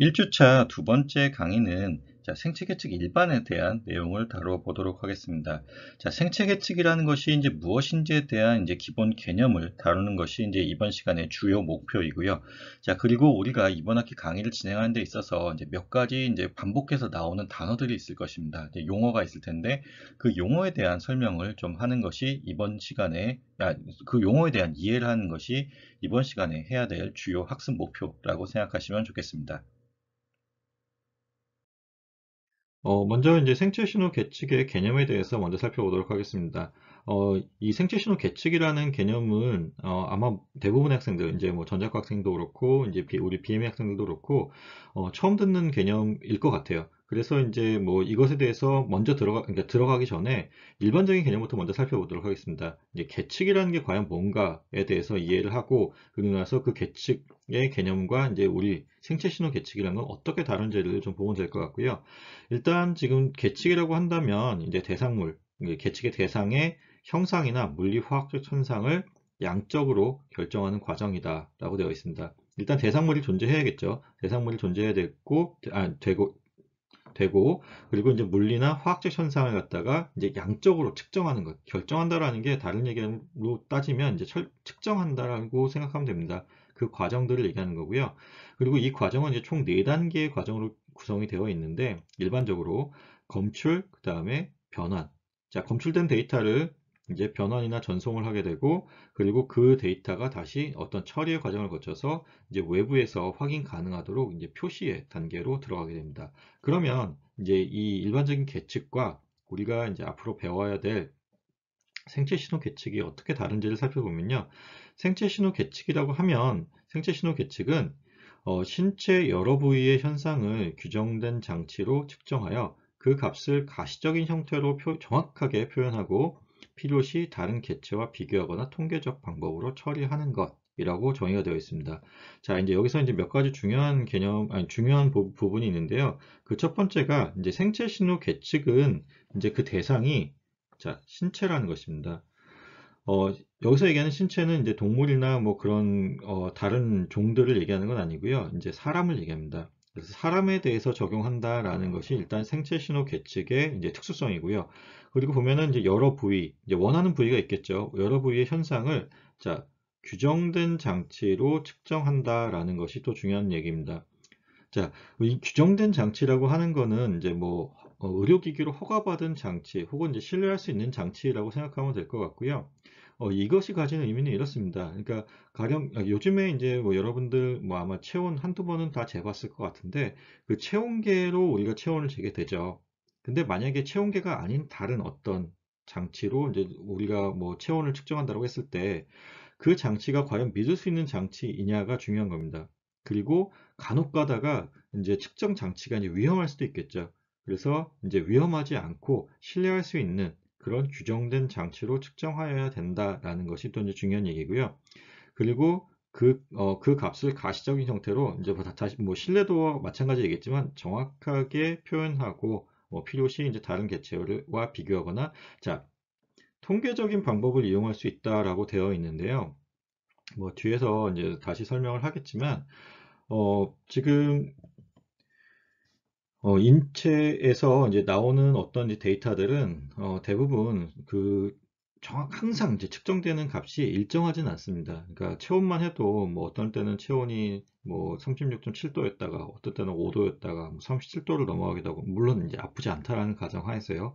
1주차 두 번째 강의는 자, 생체계측 일반에 대한 내용을 다뤄보도록 하겠습니다. 자, 생체계측이라는 것이 이제 무엇인지에 대한 이제 기본 개념을 다루는 것이 이제 이번 시간의 주요 목표이고요. 자, 그리고 우리가 이번 학기 강의를 진행하는 데 있어서 이제 몇 가지 이제 반복해서 나오는 단어들이 있을 것입니다. 용어가 있을 텐데 그 용어에 대한 설명을 좀 하는 것이 이번 시간에 아, 그 용어에 대한 이해를 하는 것이 이번 시간에 해야 될 주요 학습 목표라고 생각하시면 좋겠습니다. 어, 먼저 이제 생체 신호 계측의 개념에 대해서 먼저 살펴보도록 하겠습니다. 어, 이 생체 신호 계측이라는 개념은 어, 아마 대부분의 학생들, 이제 뭐 전자과 학생도 그렇고, 이제 비, 우리 BME 학생들도 그렇고, 어, 처음 듣는 개념일 것 같아요. 그래서 이제 뭐 이것에 대해서 먼저 들어가, 그러니까 들어가기 전에 일반적인 개념부터 먼저 살펴보도록 하겠습니다. 이제 계측이라는 게 과연 뭔가에 대해서 이해를 하고 그리고 나서 그 계측의 개념과 이제 우리 생체 신호 계측이라는 건 어떻게 다른지를 좀 보면 될 것 같고요. 일단 지금 계측이라고 한다면 이제 대상물, 계측의 대상의 형상이나 물리화학적 현상을 양적으로 결정하는 과정이다 라고 되어 있습니다. 일단 대상물이 존재해야겠죠. 대상물이 존재해야 됐고, 아, 되고, 되고 그리고 이제 물리나 화학적 현상을 갖다가 이제 양적으로 측정하는 것 결정한다라는 게 다른 얘기로 따지면 이제 철, 측정한다라고 생각하면 됩니다. 그 과정들을 얘기하는 거고요. 그리고 이 과정은 이제 총 4단계의 과정으로 구성이 되어 있는데 일반적으로 검출, 그 다음에 변환. 자, 검출된 데이터를 이제 변환이나 전송을 하게 되고 그리고 그 데이터가 다시 어떤 처리의 과정을 거쳐서 이제 외부에서 확인 가능하도록 이제 표시의 단계로 들어가게 됩니다. 그러면 이제 이 일반적인 계측과 우리가 이제 앞으로 배워야 될 생체 신호 계측이 어떻게 다른지를 살펴보면요. 생체 신호 계측이라고 하면 생체 신호 계측은 어, 신체 여러 부위의 현상을 규정된 장치로 측정하여 그 값을 가시적인 형태로 표, 정확하게 표현하고 필요시 다른 개체와 비교하거나 통계적 방법으로 처리하는 것이라고 정의가 되어 있습니다. 자, 이제 여기서 이제 몇 가지 중요한 개념, 아니, 중요한 부, 분이 있는데요. 그 첫 번째가 이제 생체 신호 계측은 이제 그 대상이 자, 신체라는 것입니다. 어, 여기서 얘기하는 신체는 이제 동물이나 뭐 그런 어, 다른 종들을 얘기하는 건 아니고요. 이제 사람을 얘기합니다. 그래서 사람에 대해서 적용한다라는 것이 일단 생체 신호 계측의 이제 특수성이고요. 그리고 보면은 이제 여러 부위, 이제 원하는 부위가 있겠죠. 여러 부위의 현상을 자 규정된 장치로 측정한다라는 것이 또 중요한 얘기입니다. 자, 이 규정된 장치라고 하는 거는 이제 뭐 어, 의료기기로 허가받은 장치 혹은 이제 신뢰할 수 있는 장치라고 생각하면 될 것 같고요. 어, 이것이 가지는 의미는 이렇습니다. 그러니까 가령 아, 요즘에 이제 뭐 여러분들 뭐 아마 체온 한두 번은 다 재봤을 것 같은데 그 체온계로 우리가 체온을 재게 되죠. 근데 만약에 체온계가 아닌 다른 어떤 장치로 이제 우리가 뭐 체온을 측정한다고 했을 때 그 장치가 과연 믿을 수 있는 장치이냐가 중요한 겁니다. 그리고 간혹 가다가 이제 측정 장치가 이제 위험할 수도 있겠죠. 그래서 이제 위험하지 않고 신뢰할 수 있는 그런 규정된 장치로 측정하여야 된다라는 것이 또 이제 중요한 얘기고요. 그리고 그, 어, 그 값을 가시적인 형태로 이제 뭐 다시 뭐 신뢰도와 마찬가지얘기겠지만 정확하게 표현하고 뭐 필요시 이제 다른 개체와 비교하거나 자 통계적인 방법을 이용할 수 있다라고 되어 있는데요. 뭐 뒤에서 이제 다시 설명을 하겠지만 어, 지금 어, 인체에서 이제 나오는 어떤 이제 데이터들은 어, 대부분 그 정확 항상 이제 측정되는 값이 일정하진 않습니다. 그러니까 체온만 해도 뭐 어떤 때는 체온이 뭐 36.7도였다가 어떤 때는 5도였다가 37도를 뭐 넘어가기도 하고 물론 이제 아프지 않다라는 가정 하에서요.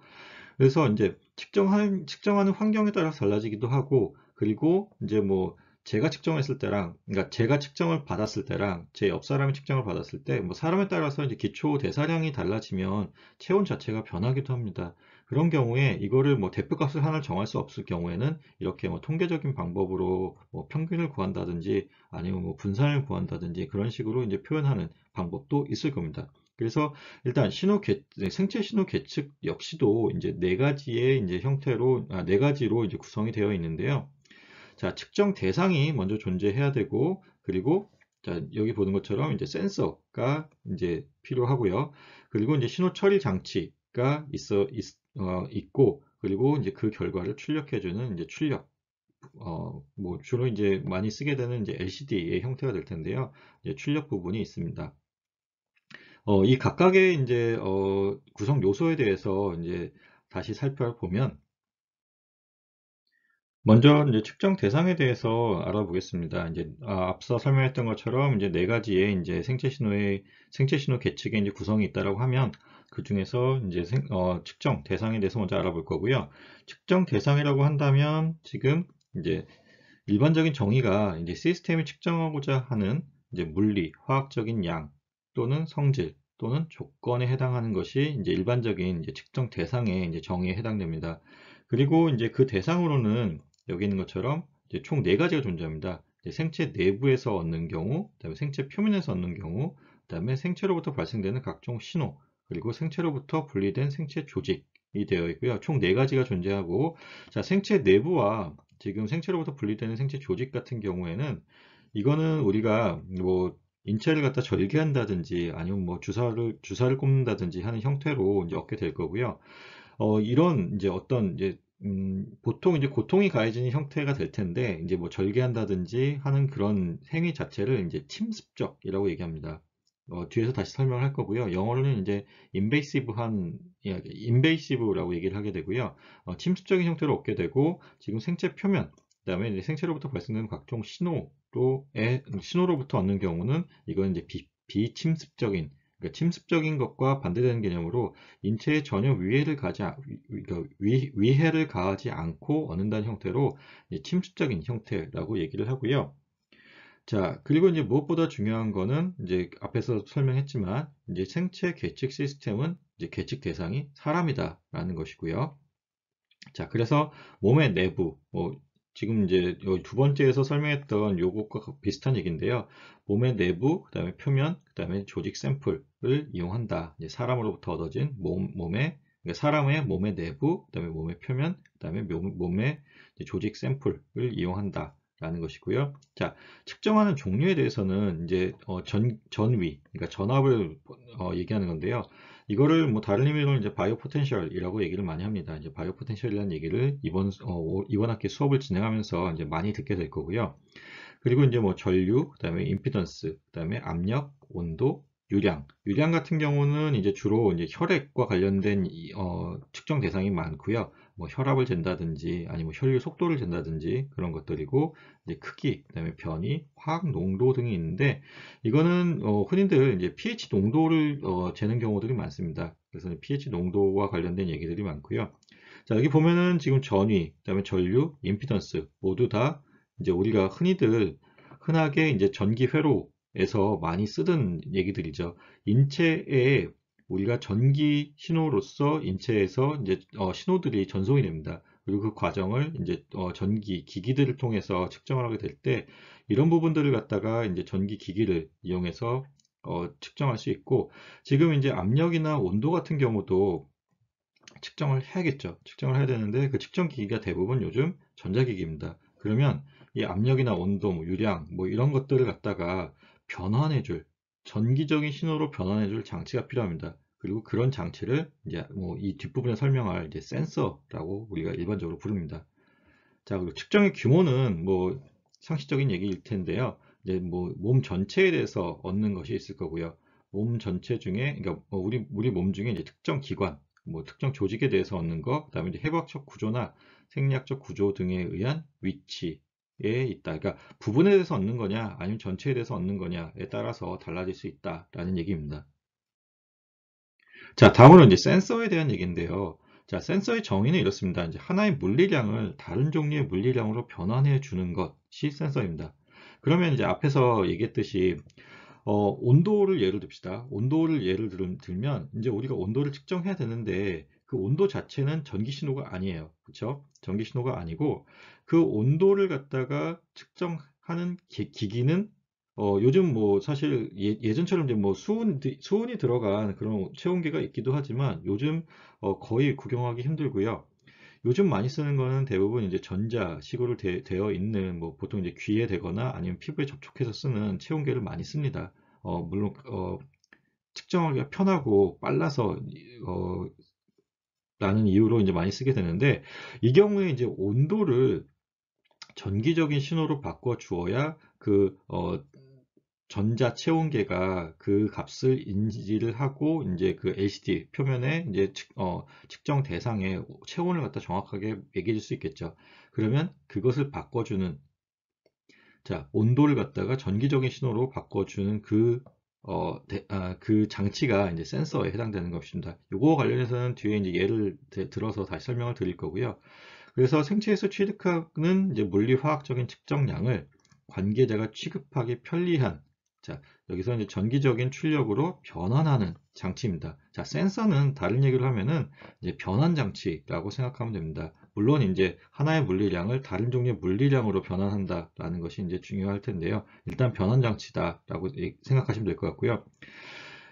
그래서 이제 측정한 측정하는 환경에 따라 달라지기도 하고 그리고 이제 뭐 제가 측정했을 때랑, 그러니까 제가 측정을 받았을 때랑 제 옆 사람이 측정을 받았을 때, 뭐 사람에 따라서 이제 기초 대사량이 달라지면 체온 자체가 변하기도 합니다. 그런 경우에 이거를 뭐 대표값을 하나 정할 수 없을 경우에는 이렇게 뭐 통계적인 방법으로 뭐 평균을 구한다든지 아니면 뭐 분산을 구한다든지 그런 식으로 이제 표현하는 방법도 있을 겁니다. 그래서 일단 신호 계, 네, 생체 신호 계측 역시도 이제 네 가지의 이제 형태로 아, 네 가지로 이제 구성이 되어 있는데요. 자, 측정 대상이 먼저 존재해야 되고 그리고 자, 여기 보는 것처럼 이제 센서가 이제 필요하고요. 그리고 이제 신호 처리 장치가 있어 있, 어, 있고 그리고 이제 그 결과를 출력해주는 이제 출력 어, 뭐 주로 이제 많이 쓰게 되는 이제 LCD의 형태가 될 텐데요. 이제 출력 부분이 있습니다. 어, 이 각각의 이제 어, 구성 요소에 대해서 이제 다시 살펴보면 먼저 이제 측정 대상에 대해서 알아보겠습니다. 이제 아, 앞서 설명했던 것처럼 이제 네 가지의 이제 생체 신호의 생체 신호 계측의 이제 구성이 있다라고 하면 그 중에서 이제 생, 어, 측정 대상에 대해서 먼저 알아볼 거고요. 측정 대상이라고 한다면 지금 이제 일반적인 정의가 이제 시스템이 측정하고자 하는 이제 물리, 화학적인 양 또는 성질 또는 조건에 해당하는 것이 이제 일반적인 이제 측정 대상의 이제 정의에 해당됩니다. 그리고 이제 그 대상으로는 여기 있는 것처럼 총4 가지가 존재합니다. 생체 내부에서 얻는 경우, 그다음에 생체 표면에서 얻는 경우, 그다음에 생체로부터 발생되는 각종 신호, 그리고 생체로부터 분리된 생체 조직이 되어 있고요. 총4 가지가 존재하고, 자 생체 내부와 지금 생체로부터 분리되는 생체 조직 같은 경우에는 이거는 우리가 뭐 인체를 갖다 절개한다든지 아니면 뭐 주사를 주사를 꼽는다든지 하는 형태로 이제 얻게 될 거고요. 어, 이런 이제 어떤 이제 음, 보통 이제 고통이 가해지는 형태가 될 텐데, 이제 뭐 절개한다든지 하는 그런 행위 자체를 이제 침습적이라고 얘기합니다. 어, 뒤에서 다시 설명을 할 거고요. 영어로는 이제 invasive한 예, invasive라고 얘기를 하게 되고요. 어, 침습적인 형태로 얻게 되고 지금 생체 표면, 그다음에 생체로부터 발생되는 각종 신호로 신호로부터 얻는 경우는 이건 이제 비, 비침습적인 그러니까 침습적인 것과 반대되는 개념으로 인체에 전혀 위해를 가지 그러니까 위, 해를 가하지 않고 얻는다는 형태로 침습적인 형태라고 얘기를 하고요. 자, 그리고 이제 무엇보다 중요한 거는 이제 앞에서 설명했지만 이제 생체 계측 시스템은 이제 계측 대상이 사람이다라는 것이고요. 자, 그래서 몸의 내부, 뭐 지금 이제 두 번째에서 설명했던 요것과 그 비슷한 얘기인데요. 몸의 내부, 그 다음에 표면, 그 다음에 조직 샘플을 이용한다. 사람으로부터 얻어진 몸, 몸의 그러니까 사람의 몸의 내부, 그 다음에 몸의 표면, 그 다음에 몸의 조직 샘플을 이용한다. 라는 것이고요. 자, 측정하는 종류에 대해서는 이제 어, 전, 전위, 그러니까 전압을 어, 얘기하는 건데요. 이거를 뭐 다른 의미로 이제 바이오 포텐셜이라고 얘기를 많이 합니다. 이제 바이오 포텐셜이라는 얘기를 이번 어, 이번 학기 수업을 진행하면서 이제 많이 듣게 될 거고요. 그리고 이제 뭐 전류, 그다음에 임피던스, 그다음에 압력, 온도, 유량. 유량 같은 경우는 이제 주로 이제 혈액과 관련된 어, 측정 대상이 많고요. 뭐 혈압을 잰다든지 아니면 혈류 속도를 잰다든지 그런 것들이고 이제 크기, 그다음에 변이, 화학 농도 등이 있는데 이거는 어, 흔히들 이제 pH 농도를 어, 재는 경우들이 많습니다. 그래서 pH 농도와 관련된 얘기들이 많고요. 자 여기 보면은 지금 전위, 그다음에 전류, 임피던스 모두 다 이제 우리가 흔히들 흔하게 이제 전기회로에서 많이 쓰던 얘기들이죠. 인체에 우리가 전기 신호로서 인체에서 이제 어, 신호들이 전송이 됩니다. 그리고 그 과정을 이제 어, 전기 기기들을 통해서 측정을 하게 될 때 이런 부분들을 갖다가 이제 전기 기기를 이용해서 어, 측정할 수 있고 지금 이제 압력이나 온도 같은 경우도 측정을 해야겠죠. 측정을 해야 되는데 그 측정 기기가 대부분 요즘 전자기기입니다. 그러면 이 압력이나 온도, 뭐 유량 뭐 이런 것들을 갖다가 변환해줄 전기적인 신호로 변환해 줄 장치가 필요합니다. 그리고 그런 장치를 이제 뭐 이 뒷부분에 설명할 이제 센서라고 우리가 일반적으로 부릅니다. 자, 그리고 측정의 규모는 뭐 상식적인 얘기일 텐데요. 이제 뭐 몸 전체에 대해서 얻는 것이 있을 거고요. 몸 전체 중에 그러니까 뭐 우리 우리 몸 중에 이제 특정 기관, 뭐 특정 조직에 대해서 얻는 것, 그다음에 해부적 구조나 생리학적 구조 등에 의한 위치, 에 있다. 그러니까 부분에 대해서 얻는 거냐 아니면 전체에 대해서 얻는 거냐에 따라서 달라질 수 있다라는 얘기입니다. 자 다음으로 이제 센서에 대한 얘기인데요. 자 센서의 정의는 이렇습니다. 이제 하나의 물리량을 다른 종류의 물리량으로 변환해 주는 것이 센서입니다. 그러면 이제 앞에서 얘기했듯이 어, 온도를 예를 듭시다. 온도를 예를 들면 이제 우리가 온도를 측정해야 되는데 그 온도 자체는 전기 신호가 아니에요. 그렇죠? 전기 신호가 아니고 그 온도를 갖다가 측정하는 기, 기기는 어, 요즘 뭐 사실 예, 전처럼 이제 뭐 수온, 수온이 들어간 그런 체온계가 있기도 하지만 요즘 어, 거의 구경하기 힘들고요. 요즘 많이 쓰는 거는 대부분 이제 전자식으로 되, 어 있는 뭐 보통 이제 귀에 대거나 아니면 피부에 접촉해서 쓰는 체온계를 많이 씁니다. 어, 물론 어, 측정하기가 편하고 빨라서 어, 라는 이유로 이제 많이 쓰게 되는데 이 경우에 이제 온도를 전기적인 신호로 바꿔 주어야 그 어, 전자 체온계가 그 값을 인지를 하고 이제 그 LCD 표면에 이제 측, 어, 측정 대상의 체온을 갖다 정확하게 매길 겨수 있겠죠. 그러면 그것을 바꿔주는 자 온도를 갖다가 전기적인 신호로 바꿔주는 그 어, 대, 아, 그 장치가 이제 센서에 해당되는 것입니다. 이거 관련해서는 뒤에 이제 예를 들어서 다시 설명을 드릴 거고요. 그래서 생체에서 취득하는 이제 물리화학적인 측정량을 관계자가 취급하기 편리한 자 여기서 이제 전기적인 출력으로 변환하는 장치입니다. 자 센서는 다른 얘기를 하면은 이제 변환 장치라고 생각하면 됩니다. 물론 이제 하나의 물리량을 다른 종류의 물리량으로 변환한다라는 것이 이제 중요할 텐데요. 일단 변환 장치다라고 생각하시면 될 것 같고요.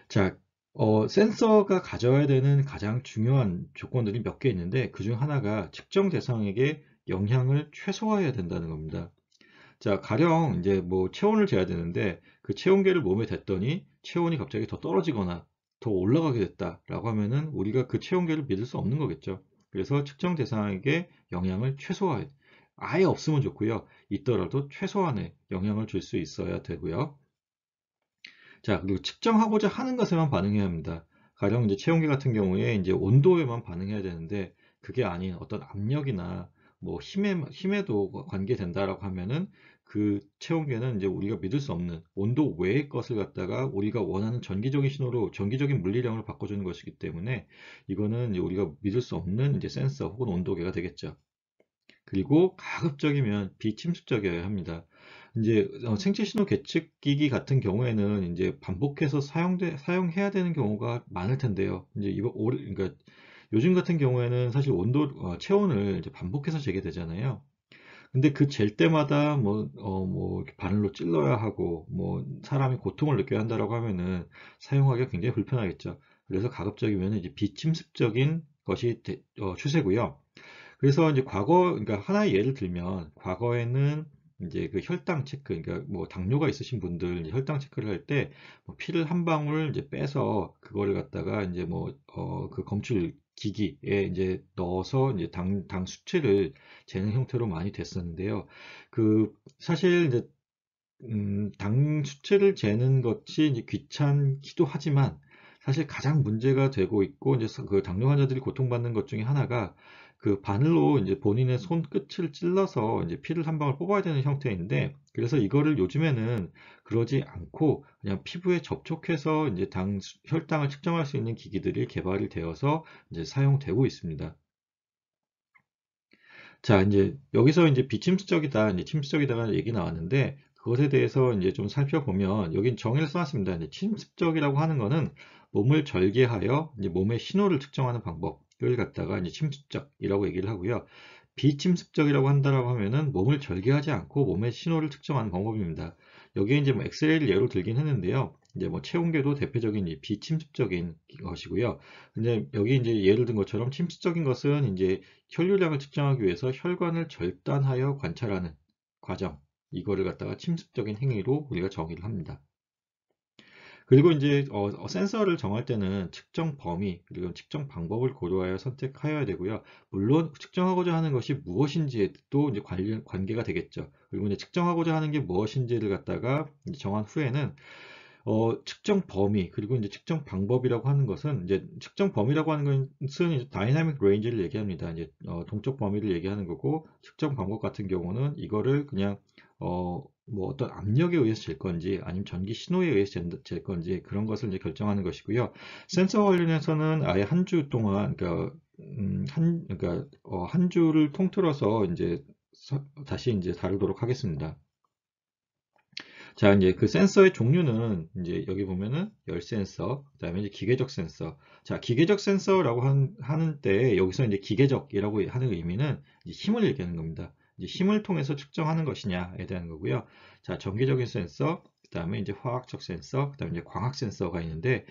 자 어, 센서가 가져야 되는 가장 중요한 조건들이 몇 개 있는데 그 중 하나가 측정 대상에게 영향을 최소화해야 된다는 겁니다. 자, 가령 이제 뭐 체온을 재야 되는데 그 체온계를 몸에 댔더니 체온이 갑자기 더 떨어지거나 더 올라가게 됐다라고 하면은 우리가 그 체온계를 믿을 수 없는 거겠죠. 그래서 측정 대상에게 영향을 최소화해 아예 없으면 좋고요. 있더라도 최소한의 영향을 줄 수 있어야 되고요. 자, 그리고 측정하고자 하는 것에만 반응해야 합니다. 가령 이제 체온계 같은 경우에 이제 온도에만 반응해야 되는데 그게 아닌 어떤 압력이나 뭐 힘에 힘에도 관계된다라고 하면은 그 체온계는 이제 우리가 믿을 수 없는 온도 외의 것을 갖다가 우리가 원하는 전기적인 신호로 전기적인 물리량으로 바꿔주는 것이기 때문에 이거는 우리가 믿을 수 없는 이제 센서 혹은 온도계가 되겠죠. 그리고 가급적이면 비침습적이어야 합니다. 이제 어, 생체 신호 계측 기기 같은 경우에는 이제 반복해서 사용돼 사용해야 되는 경우가 많을 텐데요. 이제 이번 올 그러니까 요즘 같은 경우에는 사실 온도 어, 체온을 이제 반복해서 재게 되잖아요. 근데 그젤 때마다 뭐, 어, 뭐, 바늘로 찔러야 하고, 뭐, 사람이 고통을 느껴야 한다라고 하면은 사용하기가 굉장히 불편하겠죠. 그래서 가급적이면 이제 비침습적인 것이 어, 추세고요. 그래서 이제 과거, 그러니까 하나의 예를 들면, 과거에는 이제 그 혈당 체크, 그러니까 뭐 당뇨가 있으신 분들 혈당 체크를 할때 뭐 피를 한 방울 이제 빼서 그거를 갖다가 이제 뭐어그 검출 기기에 이제 넣어서 이제 당, 당 수치를 재는 형태로 많이 됐었는데요. 그 사실 이제 음, 당 수치를 재는 것이 이제 귀찮기도 하지만 사실 가장 문제가 되고 있고 이제 그 당뇨 환자들이 고통받는 것 중에 하나가 그 바늘로 이제 본인의 손끝을 찔러서 이제 피를 한 방울 뽑아야 되는 형태인데 그래서 이거를 요즘에는 그러지 않고 그냥 피부에 접촉해서 이제 당 혈당을 측정할 수 있는 기기들이 개발이 되어서 이제 사용되고 있습니다. 자, 이제 여기서 이제 비침수적이다, 이제 침수적이다가 얘기 나왔는데 그것에 대해서 이제 좀 살펴보면 여긴 정의를 써놨습니다. 침습적이라고 하는 것은 몸을 절개하여 이제 몸의 신호를 측정하는 방법. 을 갖다가 이제 침습적이라고 얘기를 하고요. 비침습적이라고 한다라고 하면은 몸을 절개하지 않고 몸의 신호를 측정하는 방법입니다. 여기에 이제 뭐 엑스레이를 예로 들긴 했는데요. 이제 뭐 체온계도 대표적인 이 비침습적인 것이고요. 근데 여기 이제 예를 든 것처럼 침습적인 것은 이제 혈류량을 측정하기 위해서 혈관을 절단하여 관찰하는 과정 이거를 갖다가 침습적인 행위로 우리가 정의를 합니다. 그리고 이제 어, 어, 센서를 정할 때는 측정 범위 그리고 측정 방법을 고려하여 선택하여야 되고요. 물론 측정하고자 하는 것이 무엇인지에 도 이제 관련 관계가 되겠죠. 그리고 이제 측정하고자 하는 게 무엇인지를 갖다가 정한 후에는 어, 측정 범위 그리고 이제 측정 방법이라고 하는 것은 이제 측정 범위라고 하는 것은 이제 다이나믹 레인지를 얘기합니다. 이제 어, 동적 범위를 얘기하는 거고 측정 방법 같은 경우는 이거를 그냥 어, 뭐 어떤 압력에 의해서 질 건지 아니면 전기 신호에 의해서 질 건지 그런 것을 이제 결정하는 것이고요. 센서 관련해서는 아예 한 주 동안 그러니까 음, 한 그러니까 어, 한 주를 통틀어서 이제 서, 다시 이제 다루도록 하겠습니다. 자 이제 그 센서의 종류는 이제 여기 보면은 열 센서 그다음에 이제 기계적 센서 자 기계적 센서라고 한, 하는 때 여기서 이제 기계적이라고 하는 의미는 힘을 얘기하는 겁니다 힘을 통해서 측정하는 것이냐에 대한 거고요. 자, 전기적인 센서, 그 다음에 이제 화학적 센서, 그 다음에 이제 광학 센서가 있는데,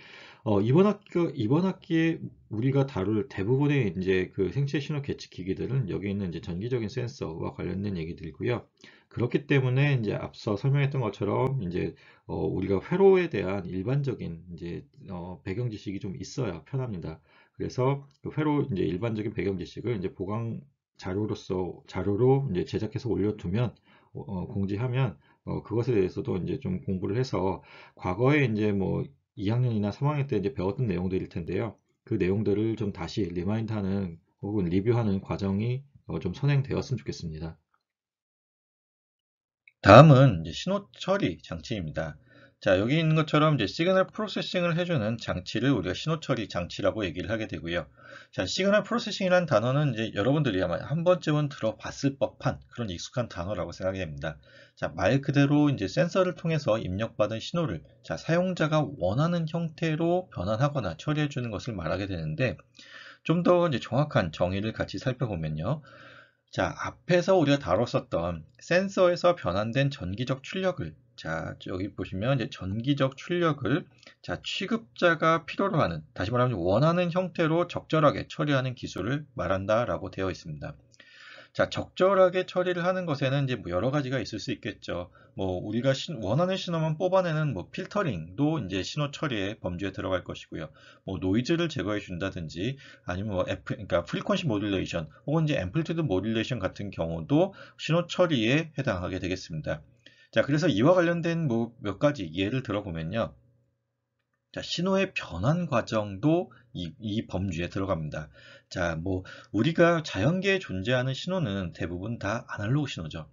어, 이번 학기, 이번 학기에 우리가 다룰 대부분의 이제 그 생체 신호 계측 기기들은 여기 있는 이제 전기적인 센서와 관련된 얘기들이고요. 그렇기 때문에 이제 앞서 설명했던 것처럼 이제 어, 우리가 회로에 대한 일반적인 이제 어, 배경 지식이 좀 있어야 편합니다. 그래서 그 회로 이제 일반적인 배경 지식을 이제 보강 자료로서 자료로 이제 제작해서 올려두면 어, 어, 공지하면 어, 그것에 대해서도 이제 좀 공부를 해서 과거에 이제 뭐 2학년이나 3학년 때 이제 배웠던 내용들일 텐데요. 그 내용들을 좀 다시 리마인드하는 혹은 리뷰하는 과정이 어, 좀 선행되었으면 좋겠습니다. 다음은 신호 처리 장치입니다. 자 여기 있는 것처럼 이제 시그널 프로세싱을 해주는 장치를 우리가 신호처리 장치라고 얘기를 하게 되고요. 자 시그널 프로세싱이라는 단어는 이제 여러분들이 아마 한 번쯤은 들어봤을 법한 그런 익숙한 단어라고 생각이 됩니다. 자말 그대로 이제 센서를 통해서 입력받은 신호를 자 사용자가 원하는 형태로 변환하거나 처리해주는 것을 말하게 되는데 좀 더 이제 정확한 정의를 같이 살펴보면요. 자 앞에서 우리가 다뤘었던 센서에서 변환된 전기적 출력을 자, 여기 보시면 이제 전기적 출력을 자, 취급자가 필요로 하는, 다시 말하면 원하는 형태로 적절하게 처리하는 기술을 말한다라고 되어 있습니다. 자, 적절하게 처리를 하는 것에는 이제 뭐 여러 가지가 있을 수 있겠죠. 뭐 우리가 신, 원하는 신호만 뽑아내는 뭐 필터링도 이제 신호 처리의 범주에 들어갈 것이고요. 뭐 노이즈를 제거해 준다든지 아니면 뭐 F, 그러니까 프리퀀시 모듈레이션 혹은 이제 앰플리튜드 모듈레이션 같은 경우도 신호 처리에 해당하게 되겠습니다. 자, 그래서 이와 관련된 뭐 몇 가지 예를 들어보면요. 자, 신호의 변환 과정도 이, 이, 범주에 들어갑니다. 자, 뭐, 우리가 자연계에 존재하는 신호는 대부분 다 아날로그 신호죠.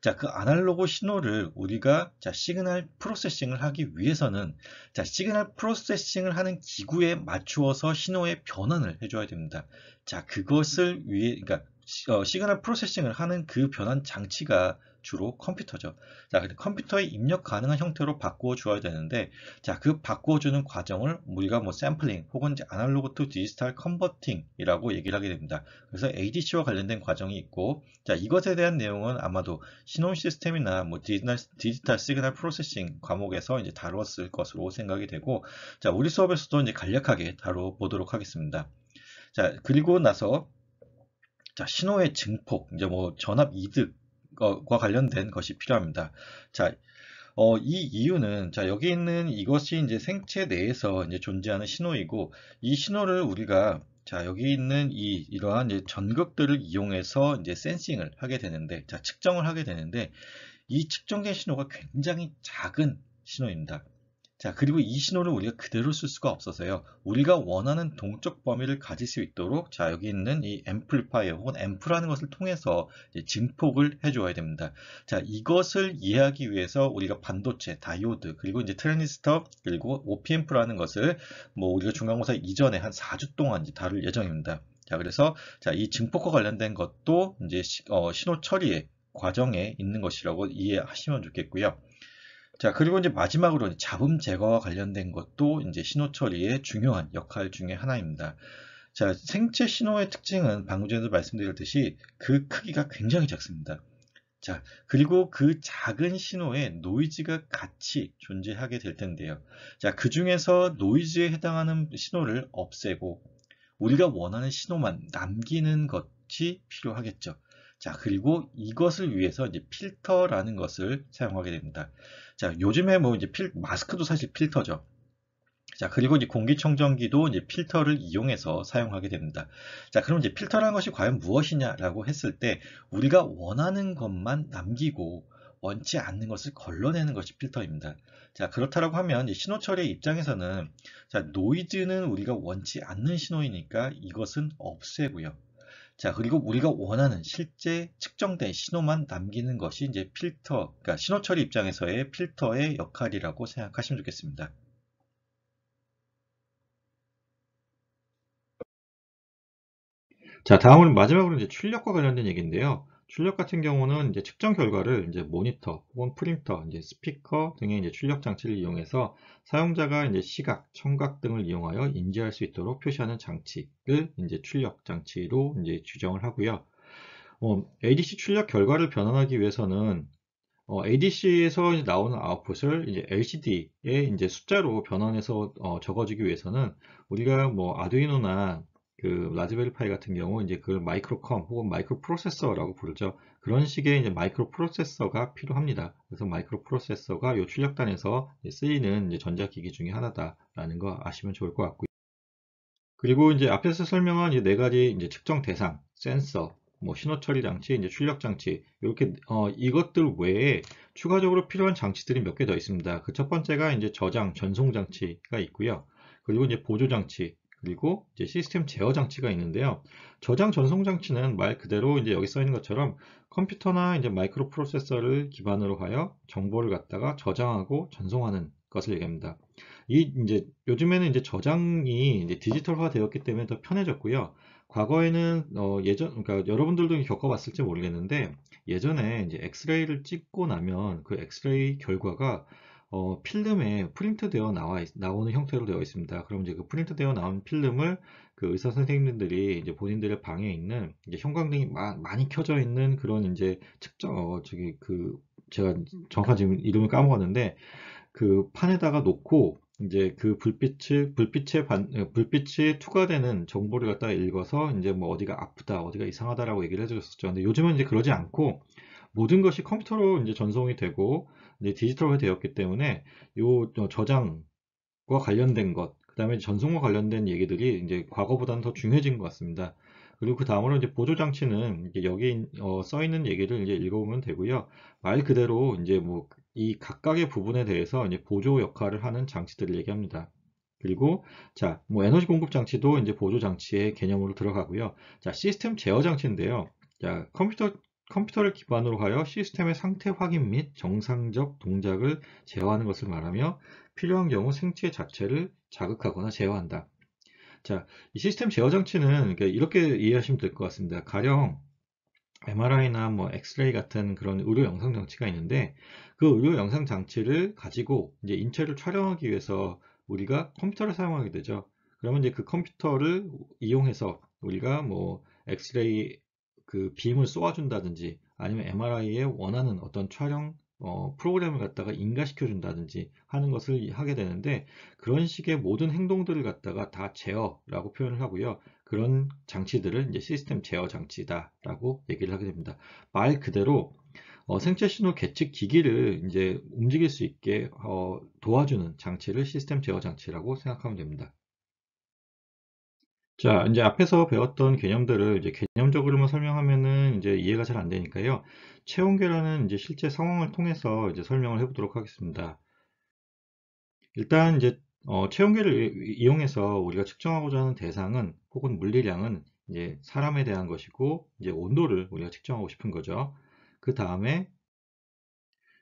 자, 그 아날로그 신호를 우리가 자, 시그널 프로세싱을 하기 위해서는 자, 시그널 프로세싱을 하는 기구에 맞추어서 신호의 변환을 해줘야 됩니다. 자, 그것을 위해, 그러니까 시, 어, 시그널 프로세싱을 하는 그 변환 장치가 주로 컴퓨터죠. 자, 근데 컴퓨터에 입력 가능한 형태로 바꾸어 주어야 되는데, 자, 그 바꾸어 주는 과정을 우리가 뭐 샘플링 혹은 이제 아날로그 투 디지털 컨버팅이라고 얘기를 하게 됩니다. 그래서 ADC와 관련된 과정이 있고, 자, 이것에 대한 내용은 아마도 신호 시스템이나 뭐 디지털, 디지털 시그널 프로세싱 과목에서 이제 다루었을 것으로 생각이 되고, 자, 우리 수업에서도 이제 간략하게 다뤄보도록 하겠습니다. 자, 그리고 나서 자, 신호의 증폭, 이제 뭐 전압 이득, 것과 관련된 것이 필요합니다. 자, 어, 이 이유는 자 여기 있는 이것이 이제 생체 내에서 이제 존재하는 신호이고 이 신호를 우리가 자 여기 있는 이 이러한 이제 전극들을 이용해서 이제 센싱을 하게 되는데 자 측정을 하게 되는데 이 측정된 신호가 굉장히 작은 신호입니다. 자, 그리고 이 신호를 우리가 그대로 쓸 수가 없어서요. 우리가 원하는 동적 범위를 가질 수 있도록 자, 여기 있는 이 앰플파이어 혹은 앰프라는 것을 통해서 증폭을 해줘야 됩니다. 자, 이것을 이해하기 위해서 우리가 반도체, 다이오드, 그리고 이제 트랜지스터, 그리고 OPM프라는 것을 뭐 우리가 중간고사 이전에 한 4주 동안 다룰 예정입니다. 자, 그래서 자, 이 증폭과 관련된 것도 이제 시, 어, 신호 처리의 과정에 있는 것이라고 이해하시면 좋겠고요. 자, 그리고 이제 마지막으로 잡음 제거와 관련된 것도 이제 신호 처리의 중요한 역할 중의 하나입니다. 자, 생체 신호의 특징은 방금 전에도 말씀드렸듯이 그 크기가 굉장히 작습니다. 자, 그리고 그 작은 신호에 노이즈가 같이 존재하게 될 텐데요. 자, 그 중에서 노이즈에 해당하는 신호를 없애고 우리가 원하는 신호만 남기는 것이 필요하겠죠. 자, 그리고 이것을 위해서 이제 필터라는 것을 사용하게 됩니다. 자, 요즘에 뭐 이제 필, 마스크도 사실 필터죠. 자, 그리고 이제 공기청정기도 이제 필터를 이용해서 사용하게 됩니다. 자, 그럼 이제 필터란 것이 과연 무엇이냐라고 했을 때 우리가 원하는 것만 남기고 원치 않는 것을 걸러내는 것이 필터입니다. 자, 그렇다라고 하면 신호 처리의 입장에서는 자, 노이즈는 우리가 원치 않는 신호이니까 이것은 없애고요. 자, 그리고 우리가 원하는 실제 측정된 신호만 남기는 것이 이제 필터, 그러니까 신호 처리 입장에서의 필터의 역할이라고 생각하시면 좋겠습니다. 자, 다음은 마지막으로 이제 출력과 관련된 얘기인데요. 출력 같은 경우는 이제 측정 결과를 이제 모니터 혹은 프린터, 이제 스피커 등의 이제 출력 장치를 이용해서 사용자가 이제 시각, 청각 등을 이용하여 인지할 수 있도록 표시하는 장치를 이제 출력 장치로 이제 규정을 하고요. 어, ADC 출력 결과를 변환하기 위해서는 어, ADC에서 나오는 아웃풋을 이제 LCD의 이제 숫자로 변환해서 어, 적어주기 위해서는 우리가 뭐 아두이노나 그 라즈베리 파이 같은 경우 이제 그걸 마이크로컴 혹은 마이크로 프로세서라고 부르죠. 그런 식의 이제 마이크로 프로세서가 필요합니다. 그래서 마이크로 프로세서가 요 출력단에서 쓰이는 이제 전자기기 중에 하나다라는 거 아시면 좋을 것 같고요. 그리고 이제 앞에서 설명한 이 네 가지 이제 측정 대상, 센서, 뭐 신호 처리 장치, 이제 출력 장치 이렇게 어, 이것들 외에 추가적으로 필요한 장치들이 몇 개 더 있습니다. 그 첫 번째가 이제 저장 전송 장치가 있고요. 그리고 이제 보조 장치, 그리고 이제 시스템 제어 장치가 있는데요. 저장 전송 장치는 말 그대로 이제 여기 써 있는 것처럼 컴퓨터나 이제 마이크로 프로세서를 기반으로 하여 정보를 갖다가 저장하고 전송하는 것을 얘기합니다. 이 이제 요즘에는 이제 저장이 이제 디지털화 되었기 때문에 더 편해졌고요. 과거에는 어 예전 그러니까 여러분들도 겪어봤을지 모르겠는데 예전에 이제 엑스레이를 찍고 나면 그 엑스레이 결과가 어, 필름에 프린트되어 나와 나오는 형태로 되어 있습니다. 그럼 이제 그 프린트되어 나온 필름을 그 의사 선생님들이 이제 본인들의 방에 있는 이제 형광등이 마, 많이 켜져 있는 그런 이제 측정 어, 저기 그 제가 정확한 지금 이름을 까먹었는데 그 판에다가 놓고 이제 그 불빛을 불빛에 반 어, 불빛이 투과되는 정보를 갖다 읽어서 이제 뭐 어디가 아프다 어디가 이상하다라고 얘기를 해주셨었죠. 근데 요즘은 이제 그러지 않고 모든 것이 컴퓨터로 이제 전송이 되고 이제 디지털화 되었기 때문에 이 어, 저장과 관련된 것, 그 다음에 전송과 관련된 얘기들이 이제 과거보다는 더 중요해진 것 같습니다. 그리고 그 다음으로 이제 보조 장치는 여기 어, 써 있는 얘기를 이제 읽어보면 되고요. 말 그대로 이제 뭐 이 각각의 부분에 대해서 이제 보조 역할을 하는 장치들을 얘기합니다. 그리고 자, 뭐 에너지 공급 장치도 이제 보조 장치의 개념으로 들어가고요. 자, 시스템 제어 장치인데요. 자, 컴퓨터 컴퓨터를 기반으로 하여 시스템의 상태 확인 및 정상적 동작을 제어하는 것을 말하며 필요한 경우 생체 자체를 자극하거나 제어한다. 자, 이 시스템 제어 장치는 이렇게 이해하시면 될 것 같습니다. 가령 MRI나 뭐 엑스레이 같은 그런 의료 영상 장치가 있는데 그 의료 영상 장치를 가지고 이제 인체를 촬영하기 위해서 우리가 컴퓨터를 사용하게 되죠. 그러면 이제 그 컴퓨터를 이용해서 우리가 뭐 엑스레이 그 빔을 쏘아준다든지 아니면 MRI에 원하는 어떤 촬영 어, 프로그램을 갖다가 인가시켜준다든지 하는 것을 하게 되는데 그런 식의 모든 행동들을 갖다가 다 제어라고 표현을 하고요. 그런 장치들을 이제 시스템 제어 장치다라고 얘기를 하게 됩니다. 말 그대로 어, 생체 신호 계측 기기를 이제 움직일 수 있게 어, 도와주는 장치를 시스템 제어 장치라고 생각하면 됩니다. 자, 이제 앞에서 배웠던 개념들을 이제 개념적으로만 설명하면은 이제 이해가 잘 안 되니까요. 체온 계라는 이제 실제 상황을 통해서 이제 설명을 해보도록 하겠습니다. 일단 이제 어, 체온계를 이용해서 우리가 측정하고자 하는 대상은 혹은 물리량은 이제 사람에 대한 것이고 이제 온도를 우리가 측정하고 싶은 거죠. 그 다음에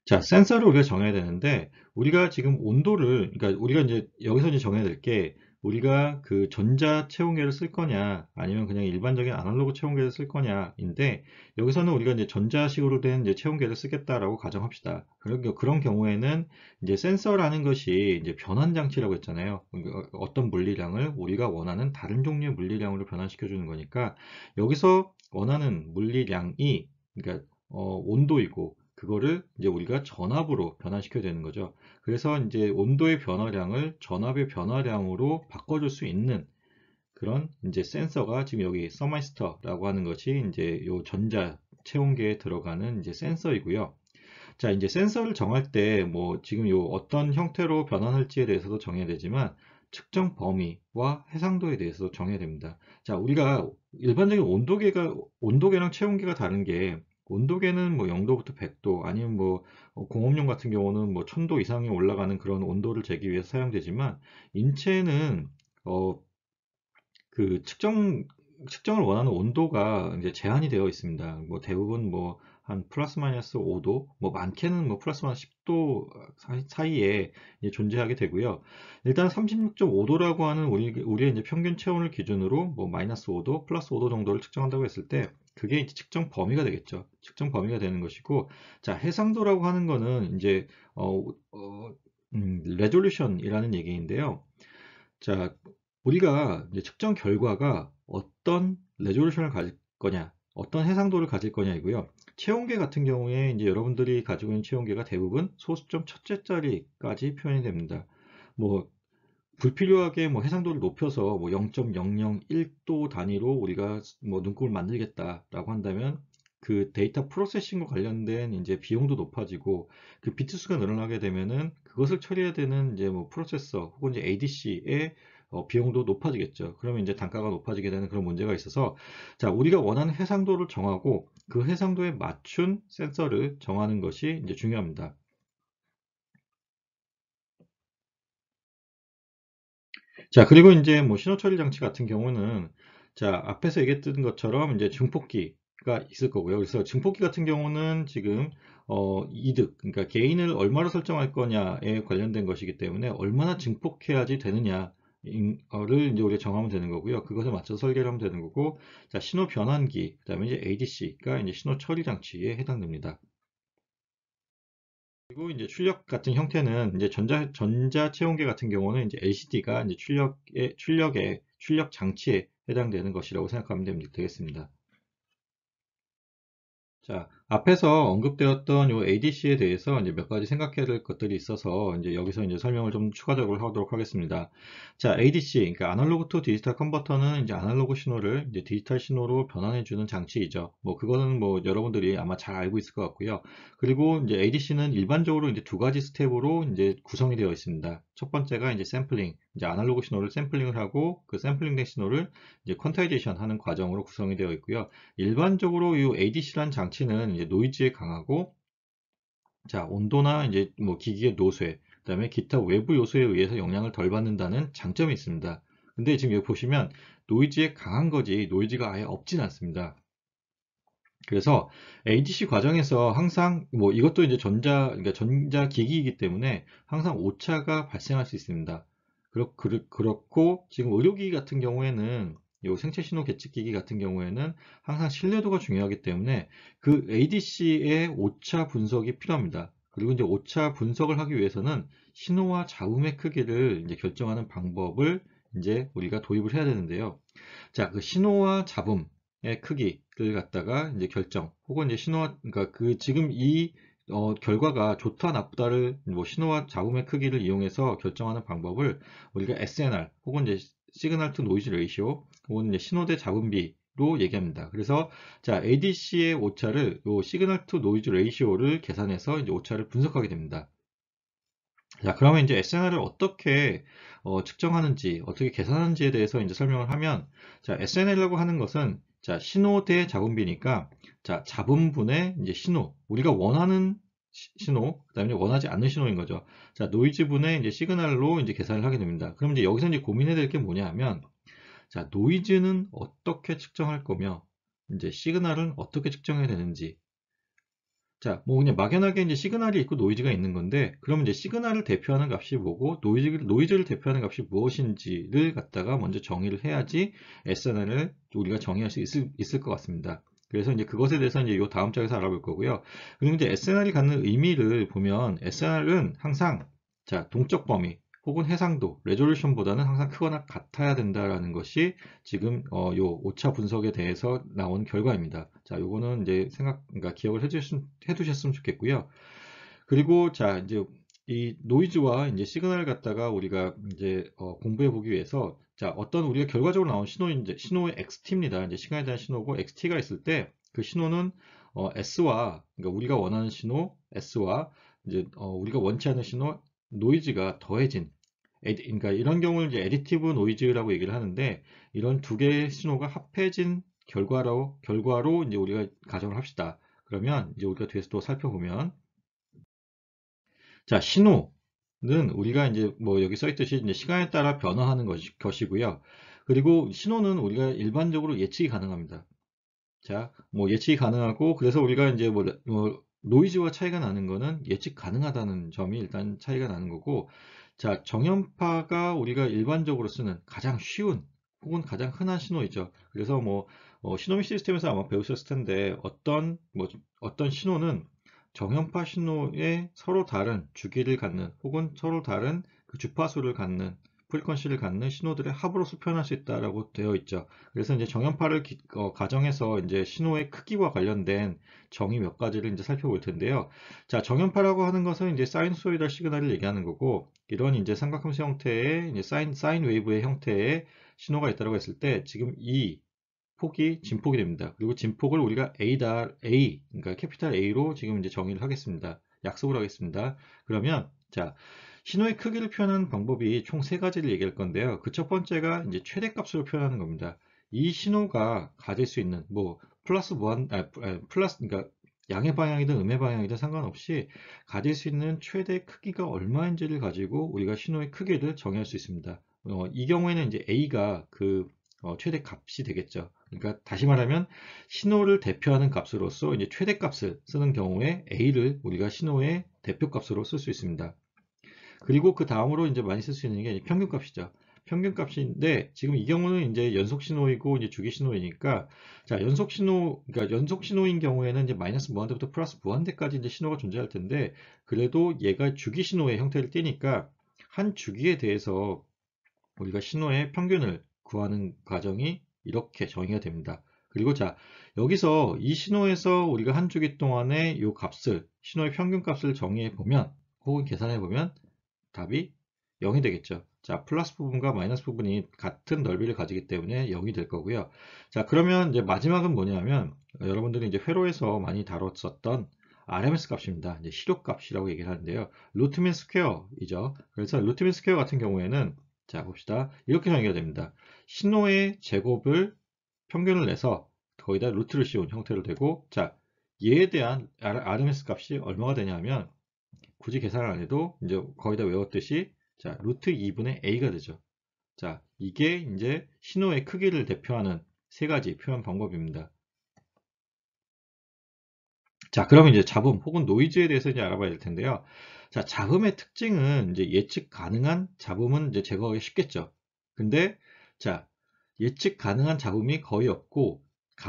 자 센서를 우리가 정해야 되는데 우리가 지금 온도를 그러니까 우리가 이제 여기서 이제 정해야 될게 우리가 그 전자 채용계를 쓸 거냐 아니면 그냥 일반적인 아날로그 채용계를 쓸 거냐인데 여기서는 우리가 이제 전자식으로 된 이제 채용계를 쓰겠다라고 가정합시다. 그런 그런 경우에는 이제 센서라는 것이 이제 변환 장치라고 했잖아요. 그러니까 어떤 물리량을 우리가 원하는 다른 종류의 물리량으로 변환시켜 주는 거니까 여기서 원하는 물리량이 그러니까 어, 온도이고 그거를 이제 우리가 전압으로 변환시켜야 되는 거죠. 그래서 이제 온도의 변화량을 전압의 변화량으로 바꿔줄 수 있는 그런 이제 센서가 지금 여기 서마이스터라고 하는 것이 이제 요 전자 체온계에 들어가는 이제 센서이고요. 자 이제 센서를 정할 때 뭐 지금 요 어떤 형태로 변환할지에 대해서도 정해야 되지만 측정 범위와 해상도에 대해서 정해야 됩니다. 자 우리가 일반적인 온도계가 온도계랑 체온계가 다른 게 온도계는 뭐 0도부터 100도 아니면 뭐 어, 공업용 같은 경우는 뭐 1000도 이상이 올라가는 그런 온도를 재기 위해 사용되지만 인체는 어 그 측정 측정을 원하는 온도가 이제 제한이 되어 있습니다. 뭐 대부분 뭐한 플러스 마이너스 5도, 뭐 많게는 뭐 플러스 마이너스 10도 사이에 존재하게 되고요. 일단 36.5도라고 하는 우리 우리의 이제 평균 체온을 기준으로 뭐 마이너스 5도, 플러스 5도 정도를 측정한다고 했을 때 그게 이제 측정 범위가 되겠죠. 측정 범위가 되는 것이고, 자, 해상도라고 하는 거는 이제, 어, 어, 음, 레졸루션이라는 얘기인데요. 자, 우리가 측정 결과가 어떤 레졸루션을 가질 거냐, 어떤 해상도를 가질 거냐이고요. 체온계 같은 경우에 이제 여러분들이 가지고 있는 체온계가 대부분 소수점 첫째 자리까지 표현이 됩니다. 뭐 불필요하게 뭐 해상도를 높여서 뭐 0.001도 단위로 우리가 뭐 눈금을 만들겠다라고 한다면 그 데이터 프로세싱과 관련된 이제 비용도 높아지고 그 비트 수가 늘어나게 되면은 그것을 처리해야 되는 이제 뭐 프로세서 혹은 이제 ADC의 어, 비용도 높아지겠죠. 그러면 이제 단가가 높아지게 되는 그런 문제가 있어서 자 우리가 원하는 해상도를 정하고 그 해상도에 맞춘 센서를 정하는 것이 이제 중요합니다. 자, 그리고 이제 뭐 신호 처리 장치 같은 경우는 자, 앞에서 얘기했던 것처럼 이제 증폭기가 있을 거고요. 그래서 증폭기 같은 경우는 지금 어, 이득, 그러니까 개인을 얼마로 설정할 거냐에 관련된 것이기 때문에 얼마나 증폭해야지 되느냐 를 이제 우리가 정하면 되는 거고요. 그것에 맞춰 서 설계를 하면 되는 거고, 자 신호 변환기, 그다음에 이제 ADC가 이제 신호 처리 장치에 해당됩니다. 그리고 이제 출력 같은 형태는 이제 전자 전자 체온계 같은 경우는 이제 LCD가 이제 출력의 출력의 출력 장치에 해당되는 것이라고 생각하면 됩니다. 되겠습니다. 자, 앞에서 언급되었던 요 ADC에 대해서 이제 몇 가지 생각해야 될 것들이 있어서 이제 여기서 이제 설명을 좀 추가적으로 하도록 하겠습니다. 자, ADC, 그러니까 아날로그 투 디지털 컨버터는 이제 아날로그 신호를 이제 디지털 신호로 변환해주는 장치이죠. 뭐 그거는 뭐 여러분들이 아마 잘 알고 있을 것 같고요. 그리고 이제 ADC는 일반적으로 이제 두 가지 스텝으로 이제 구성이 되어 있습니다. 첫 번째가 이제 샘플링, 이제 아날로그 신호를 샘플링을 하고 그 샘플링된 신호를 이제 퀀타이제이션 하는 과정으로 구성이 되어 있고요. 일반적으로 이 ADC란 장치는 이제 노이즈에 강하고 자 온도나 이제 뭐 기기의 노쇠 그 다음에 기타 외부 요소에 의해서 영향을 덜 받는다는 장점이 있습니다 근데 지금 여기 보시면 노이즈에 강한 거지 노이즈가 아예 없진 않습니다 그래서 ADC 과정에서 항상 뭐 이것도 이제 전자 그러니까 전자 기기이기 때문에 항상 오차가 발생할 수 있습니다 그렇, 그렇고 지금 의료기기 같은 경우에는 요 생체 신호 계측 기기 같은 경우에는 항상 신뢰도가 중요하기 때문에 그 ADC의 오차 분석이 필요합니다. 그리고 이제 오차 분석을 하기 위해서는 신호와 자음의 크기를 이제 결정하는 방법을 이제 우리가 도입을 해야 되는데요. 자, 그 신호와 잡음의 크기를 갖다가 이제 결정 혹은 이제 신호와 그러니까 그 지금 이 어, 결과가 좋다 나쁘다를 뭐 신호와 잡음의 크기를 이용해서 결정하는 방법을 우리가 SNR 혹은 이제 시그널 투 노이즈 레이시오 이건 이제 신호대 잡음비로 얘기합니다. 그래서 자 ADC의 오차를 요 시그널 투 노이즈 레이시오를 계산해서 이제 오차를 분석하게 됩니다. 자 그러면 이제 SNR을 어떻게 어, 측정하는지 어떻게 계산하는지에 대해서 이제 설명을 하면 자 s n r 이라고 하는 것은 자 신호 대 잡음비니까 자 잡음분의 이제 신호 우리가 원하는 신호, 그 다음에 원하지 않는 신호인 거죠. 자, 노이즈 분의 이제 시그널로 이제 계산을 하게 됩니다. 그럼 이제 여기서 이제 고민해야 될 게 뭐냐 하면, 자, 노이즈는 어떻게 측정할 거며 이제 시그널은 어떻게 측정해야 되는지 자, 뭐 그냥 막연하게 이제 시그널이 있고 노이즈가 있는 건데 그러면 이제 시그널을 대표하는 값이 뭐고 노이즈를, 노이즈를 대표하는 값이 무엇인지를 갖다가 먼저 정의를 해야지 SNR을 우리가 정의할 수 있을, 있을 것 같습니다. 그래서 이제 그것에 대해서 이제 요 다음 장에서 알아볼 거고요. 그리고 이제 SNR이 갖는 의미를 보면 SNR은 항상 자 동적 범위 혹은 해상도, 레졸루션보다는 항상 크거나 같아야 된다라는 것이 지금 어, 요 오차 분석에 대해서 나온 결과입니다. 자, 요거는 이제 생각, 그러니까 기억을 해주셨, 해두셨으면 좋겠고요. 그리고 자, 이제 이 노이즈와 이제 시그널 갖다가 우리가 이제 어, 공부해 보기 위해서 자, 어떤 우리가 결과적으로 나온 신호인 이 신호의 XT입니다. 이제 시간에 대한 신호고 XT가 있을 때 그 신호는 어, S와 그러니까 우리가 원하는 신호 S와 이제 어, 우리가 원치 않는 신호 노이즈가 더해진 그러니까 이런 경우를 이제 에디티브 노이즈라고 얘기를 하는데 이런 두 개의 신호가 합해진 결과로 결과로 이제 우리가 가정을 합시다. 그러면 이제 우리가 뒤에서 또 살펴보면 자 신호는 우리가 이제 뭐 여기 써 있듯이 이제 시간에 따라 변화하는 것이, 것이고요. 그리고 신호는 우리가 일반적으로 예측이 가능합니다. 자, 뭐 예측이 가능하고 그래서 우리가 이제 뭐, 뭐 노이즈와 차이가 나는 거는 예측 가능하다는 점이 일단 차이가 나는 거고 자 정연파가 우리가 일반적으로 쓰는 가장 쉬운 혹은 가장 흔한 신호이죠 그래서 뭐 어, 신호미 시스템에서 아마 배우셨을 텐데 어떤 뭐 어떤 신호는 정연파 신호에 서로 다른 주기를 갖는 혹은 서로 다른 그 주파수를 갖는 프리퀀시를 갖는 신호들의 합으로서 표현할 수 있다라고 되어 있죠. 그래서 이제 정연파를 기, 어, 가정해서 이제 신호의 크기와 관련된 정의 몇 가지를 이제 살펴볼 텐데요. 자, 정연파라고 하는 것은 이제 사인소이다 시그널을 얘기하는 거고 이런 이제 삼각함수 형태의 이제 사인 사인 웨이브의 형태의 신호가 있다고 했을 때 지금 이 폭이 진폭이 됩니다. 그리고 진폭을 우리가 a 다 A, 그러니까 캐피탈 A로 지금 이제 정의를 하겠습니다. 약속을 하겠습니다. 그러면 자, 신호의 크기를 표현하는 방법이 총 세 가지를 얘기할 건데요. 그 첫 번째가 이제 최대값으로 표현하는 겁니다. 이 신호가 가질 수 있는 뭐 플러스 무한 아, 아, 플러스 그러니까 양의 방향이든 음의 방향이든 상관없이 가질 수 있는 최대 크기가 얼마인지를 가지고 우리가 신호의 크기를 정의할 수 있습니다. 어, 이 경우에는 이제 A가 그 어, 최대 값이 되겠죠. 그러니까 다시 말하면 신호를 대표하는 값으로서 이제 최대 값을 쓰는 경우에 A를 우리가 신호의 대표 값으로 쓸 수 있습니다. 그리고 그 다음으로 이제 많이 쓸 수 있는 게 평균값이죠. 평균값인데 지금 이 경우는 이제 연속 신호이고 이제 주기 신호이니까 자 연속 신호 그러니까 연속 신호인 경우에는 이제 마이너스 무한대부터 플러스 무한대까지 이제 신호가 존재할 텐데 그래도 얘가 주기 신호의 형태를 띠니까 한 주기에 대해서 우리가 신호의 평균을 구하는 과정이 이렇게 정의가 됩니다. 그리고 자 여기서 이 신호에서 우리가 한 주기 동안의 이 값을 신호의 평균 값을 정의해 보면 혹은 계산해 보면 답이 0이 되겠죠. 자, 플러스 부분과 마이너스 부분이 같은 넓이를 가지기 때문에 0이 될 거고요. 자, 그러면 이제 마지막은 뭐냐면 여러분들이 이제 회로에서 많이 다뤘었던 RMS 값입니다. 이제 실효 값이라고 얘기를 하는데요. 루트민 스퀘어이죠. 그래서 루트민 스퀘어 같은 경우에는 자, 봅시다. 이렇게 정의 됩니다. 신호의 제곱을 평균을 내서 거기다 루트를 씌운 형태로 되고 자, 얘에 대한 RMS 값이 얼마가 되냐면 굳이 계산을 안 해도 이제 거의 다 외웠듯이 자 루트 2분의 a가 되죠. 자 이게 이제 신호의 크기를 대표하는 세 가지 표현 방법입니다. 자 그러면 이제 잡음 혹은 노이즈에 대해서 이제 알아봐야 될 텐데요. 자 잡음의 특징은 이제 예측 가능한 잡음은 이제 제거하기 쉽겠죠. 근데 자 예측 가능한 잡음이 거의 없고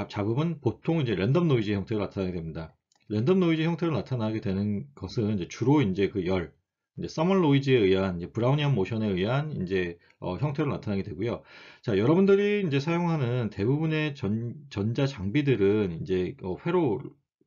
잡음은 보통 이제 랜덤 노이즈 형태로 나타나게 됩니다. 랜덤 노이즈 형태로 나타나게 되는 것은 이제 주로 이제 그 열, 이제 서멀 노이즈에 의한 이제 브라우니안 모션에 의한 이제 어, 형태로 나타나게 되고요. 자, 여러분들이 이제 사용하는 대부분의 전, 전자 장비들은 이제 어, 회로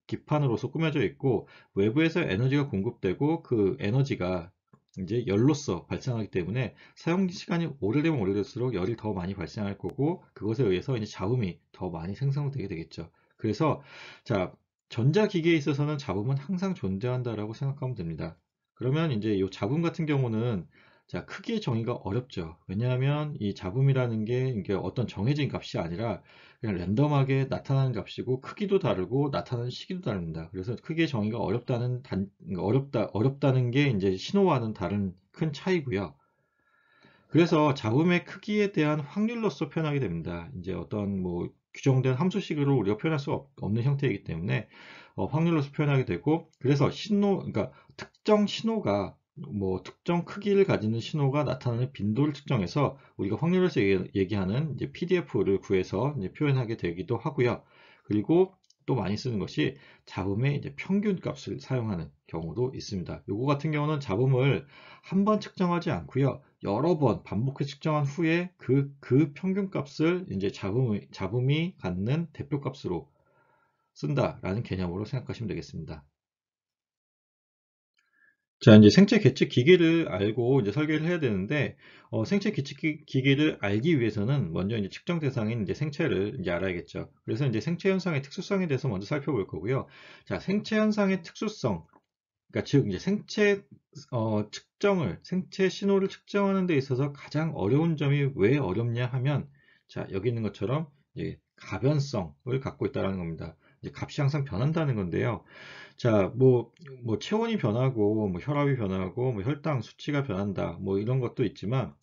기판으로서 꾸며져 있고 외부에서 에너지가 공급되고 그 에너지가 이제 열로서 발생하기 때문에 사용 시간이 오래되면 오래될수록 열이 더 많이 발생할 거고 그것에 의해서 이제 잡음이 더 많이 생성되게 되겠죠. 그래서 자 전자기계에 있어서는 잡음은 항상 존재한다라고 생각하면 됩니다. 그러면 이제 이 잡음 같은 경우는 자, 크기의 정의가 어렵죠. 왜냐하면 이 잡음이라는 게 이게 어떤 정해진 값이 아니라 그냥 랜덤하게 나타나는 값이고 크기도 다르고 나타나는 시기도 다릅니다. 그래서 크기의 정의가 어렵다는 단, 어렵다 어렵다는 게 이제 신호와는 다른 큰 차이고요. 그래서 잡음의 크기에 대한 확률로서 표현하게 됩니다. 이제 어떤 뭐 규정된 함수식으로 우리가 표현할 수 없는 형태이기 때문에 어, 확률로서 표현하게 되고 그래서 신호 그러니까 특정 신호가 뭐 특정 크기를 가지는 신호가 나타나는 빈도를 측정해서 우리가 확률에서 얘기, 하는 이제 PDF를 구해서 이제 표현하게 되기도 하고요. 그리고 또 많이 쓰는 것이 잡음의 이제 평균 값을 사용하는 경우도 있습니다. 요거 같은 경우는 잡음을 한 번 측정하지 않고요. 여러 번 반복해 측정한 후에 그, 그 평균 값을 이제 잡음 잡음이 갖는 대표 값으로 쓴다라는 개념으로 생각하시면 되겠습니다. 자, 이제 생체 계측 기계를 알고 이제 설계를 해야 되는데, 어, 생체 계측 기계를 알기 위해서는 먼저 이제 측정 대상인 이제 생체를 이제 알아야겠죠. 그래서 이제 생체 현상의 특수성에 대해서 먼저 살펴볼 거고요. 자, 생체 현상의 특수성. 그러니까 즉 이제 생체 어, 측정을 생체 신호를 측정하는 데 있어서 가장 어려운 점이 왜 어렵냐 하면 자, 여기 있는 것처럼 가변성을 갖고 있다는 겁니다. 값이 항상 변한다는 건데요. 자, 뭐, 뭐, 체온이 변하고, 뭐, 혈압이 변하고, 뭐, 혈당 수치가 변한다, 뭐, 이런 것도 있지만,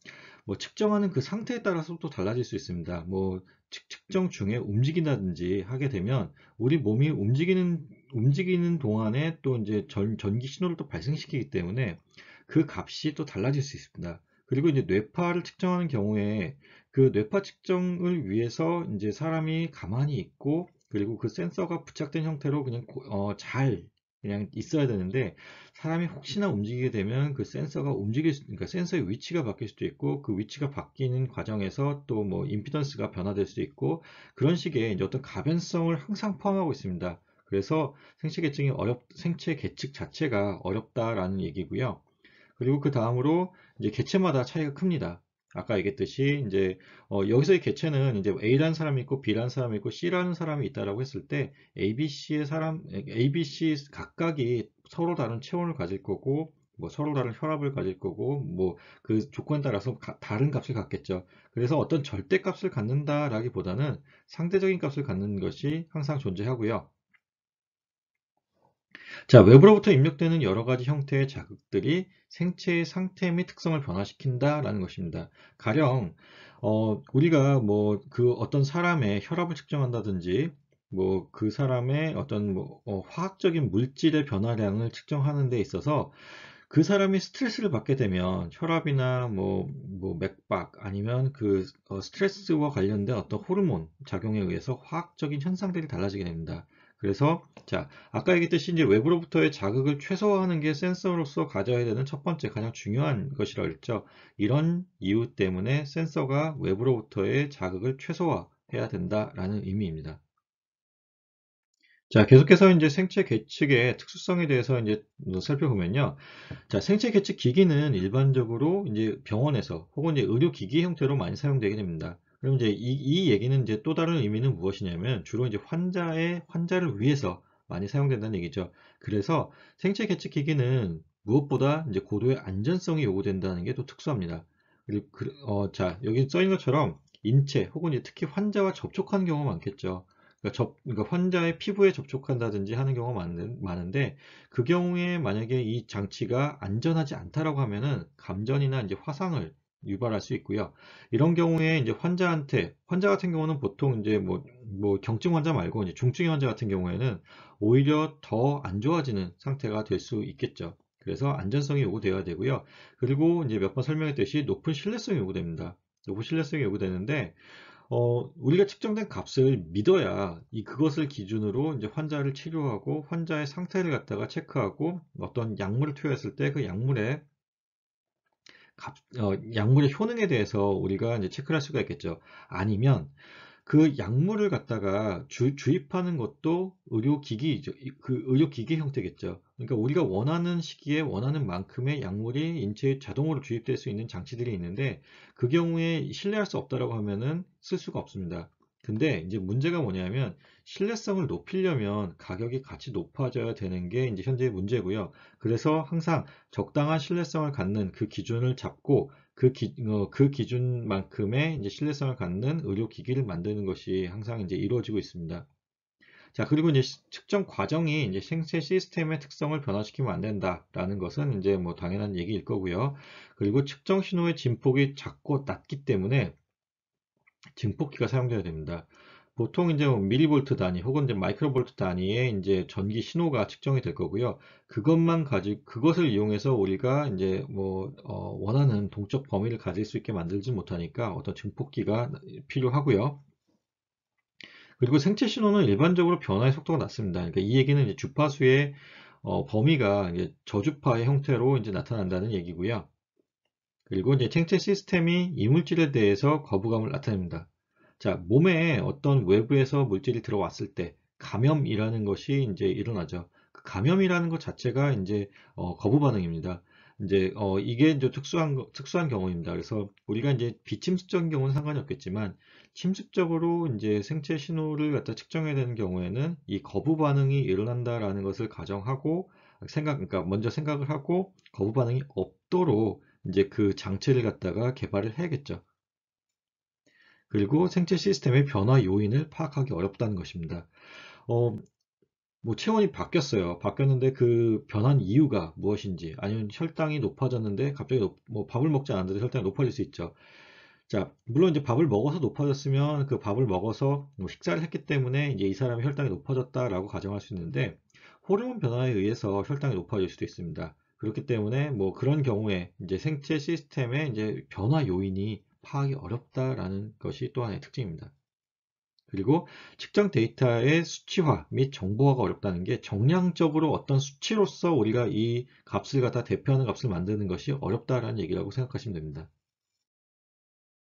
뭐, 측정하는 그 상태에 따라서 또 달라질 수 있습니다. 뭐, 측정 중에 움직인다든지 하게 되면, 우리 몸이 움직이는, 움직이는 동안에 또 이제 전, 전기 신호를 또 발생시키기 때문에 그 값이 또 달라질 수 있습니다. 그리고 이제 뇌파를 측정하는 경우에 그 뇌파 측정을 위해서 이제 사람이 가만히 있고 그리고 그 센서가 부착된 형태로 그냥 어, 잘 그냥 있어야 되는데 사람이 혹시나 움직이게 되면 그 센서가 움직일 수, 그러니까 센서의 위치가 바뀔 수도 있고 그 위치가 바뀌는 과정에서 또 뭐 임피던스가 변화될 수도 있고 그런 식의 어떤 가변성을 항상 포함하고 있습니다. 그래서 생체 계측이 어렵 생체 계측 자체가 어렵다라는 얘기고요. 그리고 그 다음으로 이제 개체마다 차이가 큽니다. 아까 얘기했듯이 이제 어 여기서의 개체는 이제 A라는 사람이 있고 B라는 사람이 있고 C라는 사람이 있다라고 했을 때 A, B, C의 사람, A, B, C 각각이 서로 다른 체온을 가질 거고 뭐 서로 다른 혈압을 가질 거고 뭐 그 조건에 따라서 가, 다른 값을 갖겠죠. 그래서 어떤 절대 값을 갖는다라기보다는 상대적인 값을 갖는 것이 항상 존재하고요. 자, 외부로부터 입력되는 여러 가지 형태의 자극들이 생체의 상태 및 특성을 변화시킨다라는 것입니다. 가령 어, 우리가 뭐 그 어떤 사람의 혈압을 측정한다든지 뭐 그 사람의 어떤 뭐, 어, 화학적인 물질의 변화량을 측정하는 데 있어서 그 사람이 스트레스를 받게 되면 혈압이나 뭐, 뭐 맥박 아니면 그 어, 스트레스와 관련된 어떤 호르몬 작용에 의해서 화학적인 현상들이 달라지게 됩니다. 그래서 자 아까 얘기했듯이 이제 외부로부터의 자극을 최소화하는 게 센서로서 가져야 되는 첫 번째 가장 중요한 것이라 했죠. 이런 이유 때문에 센서가 외부로부터의 자극을 최소화해야 된다라는 의미입니다. 자, 계속해서 이제 생체 계측의 특수성에 대해서 이제 살펴보면요. 자, 생체 계측 기기는 일반적으로 이제 병원에서 혹은 이제 의료 기기 형태로 많이 사용되게 됩니다. 그럼 이제 이, 이, 얘기는 이제 또 다른 의미는 무엇이냐면 주로 이제 환자의 환자를 위해서 많이 사용된다는 얘기죠. 그래서 생체 계측기기는 무엇보다 이제 고도의 안전성이 요구된다는 게 또 특수합니다. 그리고 그, 어, 자 여기 써있는 것처럼 인체 혹은 특히 환자와 접촉하는 경우가 많겠죠. 그러니까 접, 그러니까 환자의 피부에 접촉한다든지 하는 경우가 많은, 많은데 그 경우에 만약에 이 장치가 안전하지 않다라고 하면은 감전이나 이제 화상을 유발할 수 있고요. 이런 경우에 이제 환자한테 환자 같은 경우는 보통 이제 뭐, 뭐 경증 환자 말고 이제 중증 환자 같은 경우에는 오히려 더 안 좋아지는 상태가 될 수 있겠죠. 그래서 안전성이 요구되어야 되고요. 그리고 이제 몇 번 설명했듯이 높은 신뢰성이 요구됩니다. 높은 신뢰성이 요구되는데 어, 우리가 측정된 값을 믿어야 이 그것을 기준으로 이제 환자를 치료하고 환자의 상태를 갖다가 체크하고 어떤 약물을 투여했을 때그약물에 어, 약물의 효능에 대해서 우리가 이제 체크를 할 수가 있겠죠. 아니면 그 약물을 갖다가 주, 입하는 것도 의료기기, 그 의료기기 형태겠죠. 그러니까 우리가 원하는 시기에 원하는 만큼의 약물이 인체에 자동으로 주입될 수 있는 장치들이 있는데 그 경우에 신뢰할 수 없다라고 하면은 쓸 수가 없습니다. 근데 이제 문제가 뭐냐면 신뢰성을 높이려면 가격이 같이 높아져야 되는 게 이제 현재의 문제고요. 그래서 항상 적당한 신뢰성을 갖는 그 기준을 잡고 그, 기, 어, 그 기준만큼의 이제 신뢰성을 갖는 의료기기를 만드는 것이 항상 이제 이루어지고 있습니다. 자, 그리고 이제 측정 과정이 이제 생체 시스템의 특성을 변화시키면 안 된다라는 것은 이제 뭐 당연한 얘기일 거고요. 그리고 측정 신호의 진폭이 작고 낮기 때문에 증폭기가 사용되어야 됩니다. 보통 이제 뭐 밀리볼트 단위 혹은 이제 마이크로볼트 단위의 이제 전기 신호가 측정이 될 거고요. 그것만 가지고 그것을 이용해서 우리가 이제 뭐 어, 원하는 동적 범위를 가질 수 있게 만들지 못하니까 어떤 증폭기가 필요하고요. 그리고 생체 신호는 일반적으로 변화의 속도가 낮습니다. 그러니까 이 얘기는 이제 주파수의 어, 범위가 이제 저주파의 형태로 이제 나타난다는 얘기고요. 그리고 이제 생체 시스템이 이물질에 대해서 거부감을 나타냅니다. 자, 몸에 어떤 외부에서 물질이 들어왔을 때 감염이라는 것이 이제 일어나죠. 그 감염이라는 것 자체가 이제 어, 거부 반응입니다. 이제 어, 이게 이제 특수한 특수한 경우입니다. 그래서 우리가 이제 비침습적인 경우는 상관이 없겠지만 침습적으로 이제 생체 신호를 갖다 측정해야 되는 경우에는 이 거부 반응이 일어난다라는 것을 가정하고 생각 그러니까 먼저 생각을 하고 거부 반응이 없도록 이제 그 장치를 갖다가 개발을 해야겠죠. 그리고 생체 시스템의 변화 요인을 파악하기 어렵다는 것입니다. 어, 뭐 체온이 바뀌었어요. 바뀌었는데 그 변한 이유가 무엇인지 아니면 혈당이 높아졌는데 갑자기 높, 뭐 밥을 먹지 않았는데 혈당이 높아질 수 있죠. 자, 물론 이제 밥을 먹어서 높아졌으면 그 밥을 먹어서 뭐 식사를 했기 때문에 이제 이 사람의 혈당이 높아졌다라고 가정할 수 있는데 호르몬 변화에 의해서 혈당이 높아질 수도 있습니다. 그렇기 때문에 뭐 그런 경우에 이제 생체 시스템의 이제 변화 요인이 파악이 어렵다라는 것이 또 하나의 특징입니다. 그리고 측정 데이터의 수치화 및 정보화가 어렵다는 게 정량적으로 어떤 수치로서 우리가 이 값을 갖다 대표하는 값을 만드는 것이 어렵다라는 얘기라고 생각하시면 됩니다.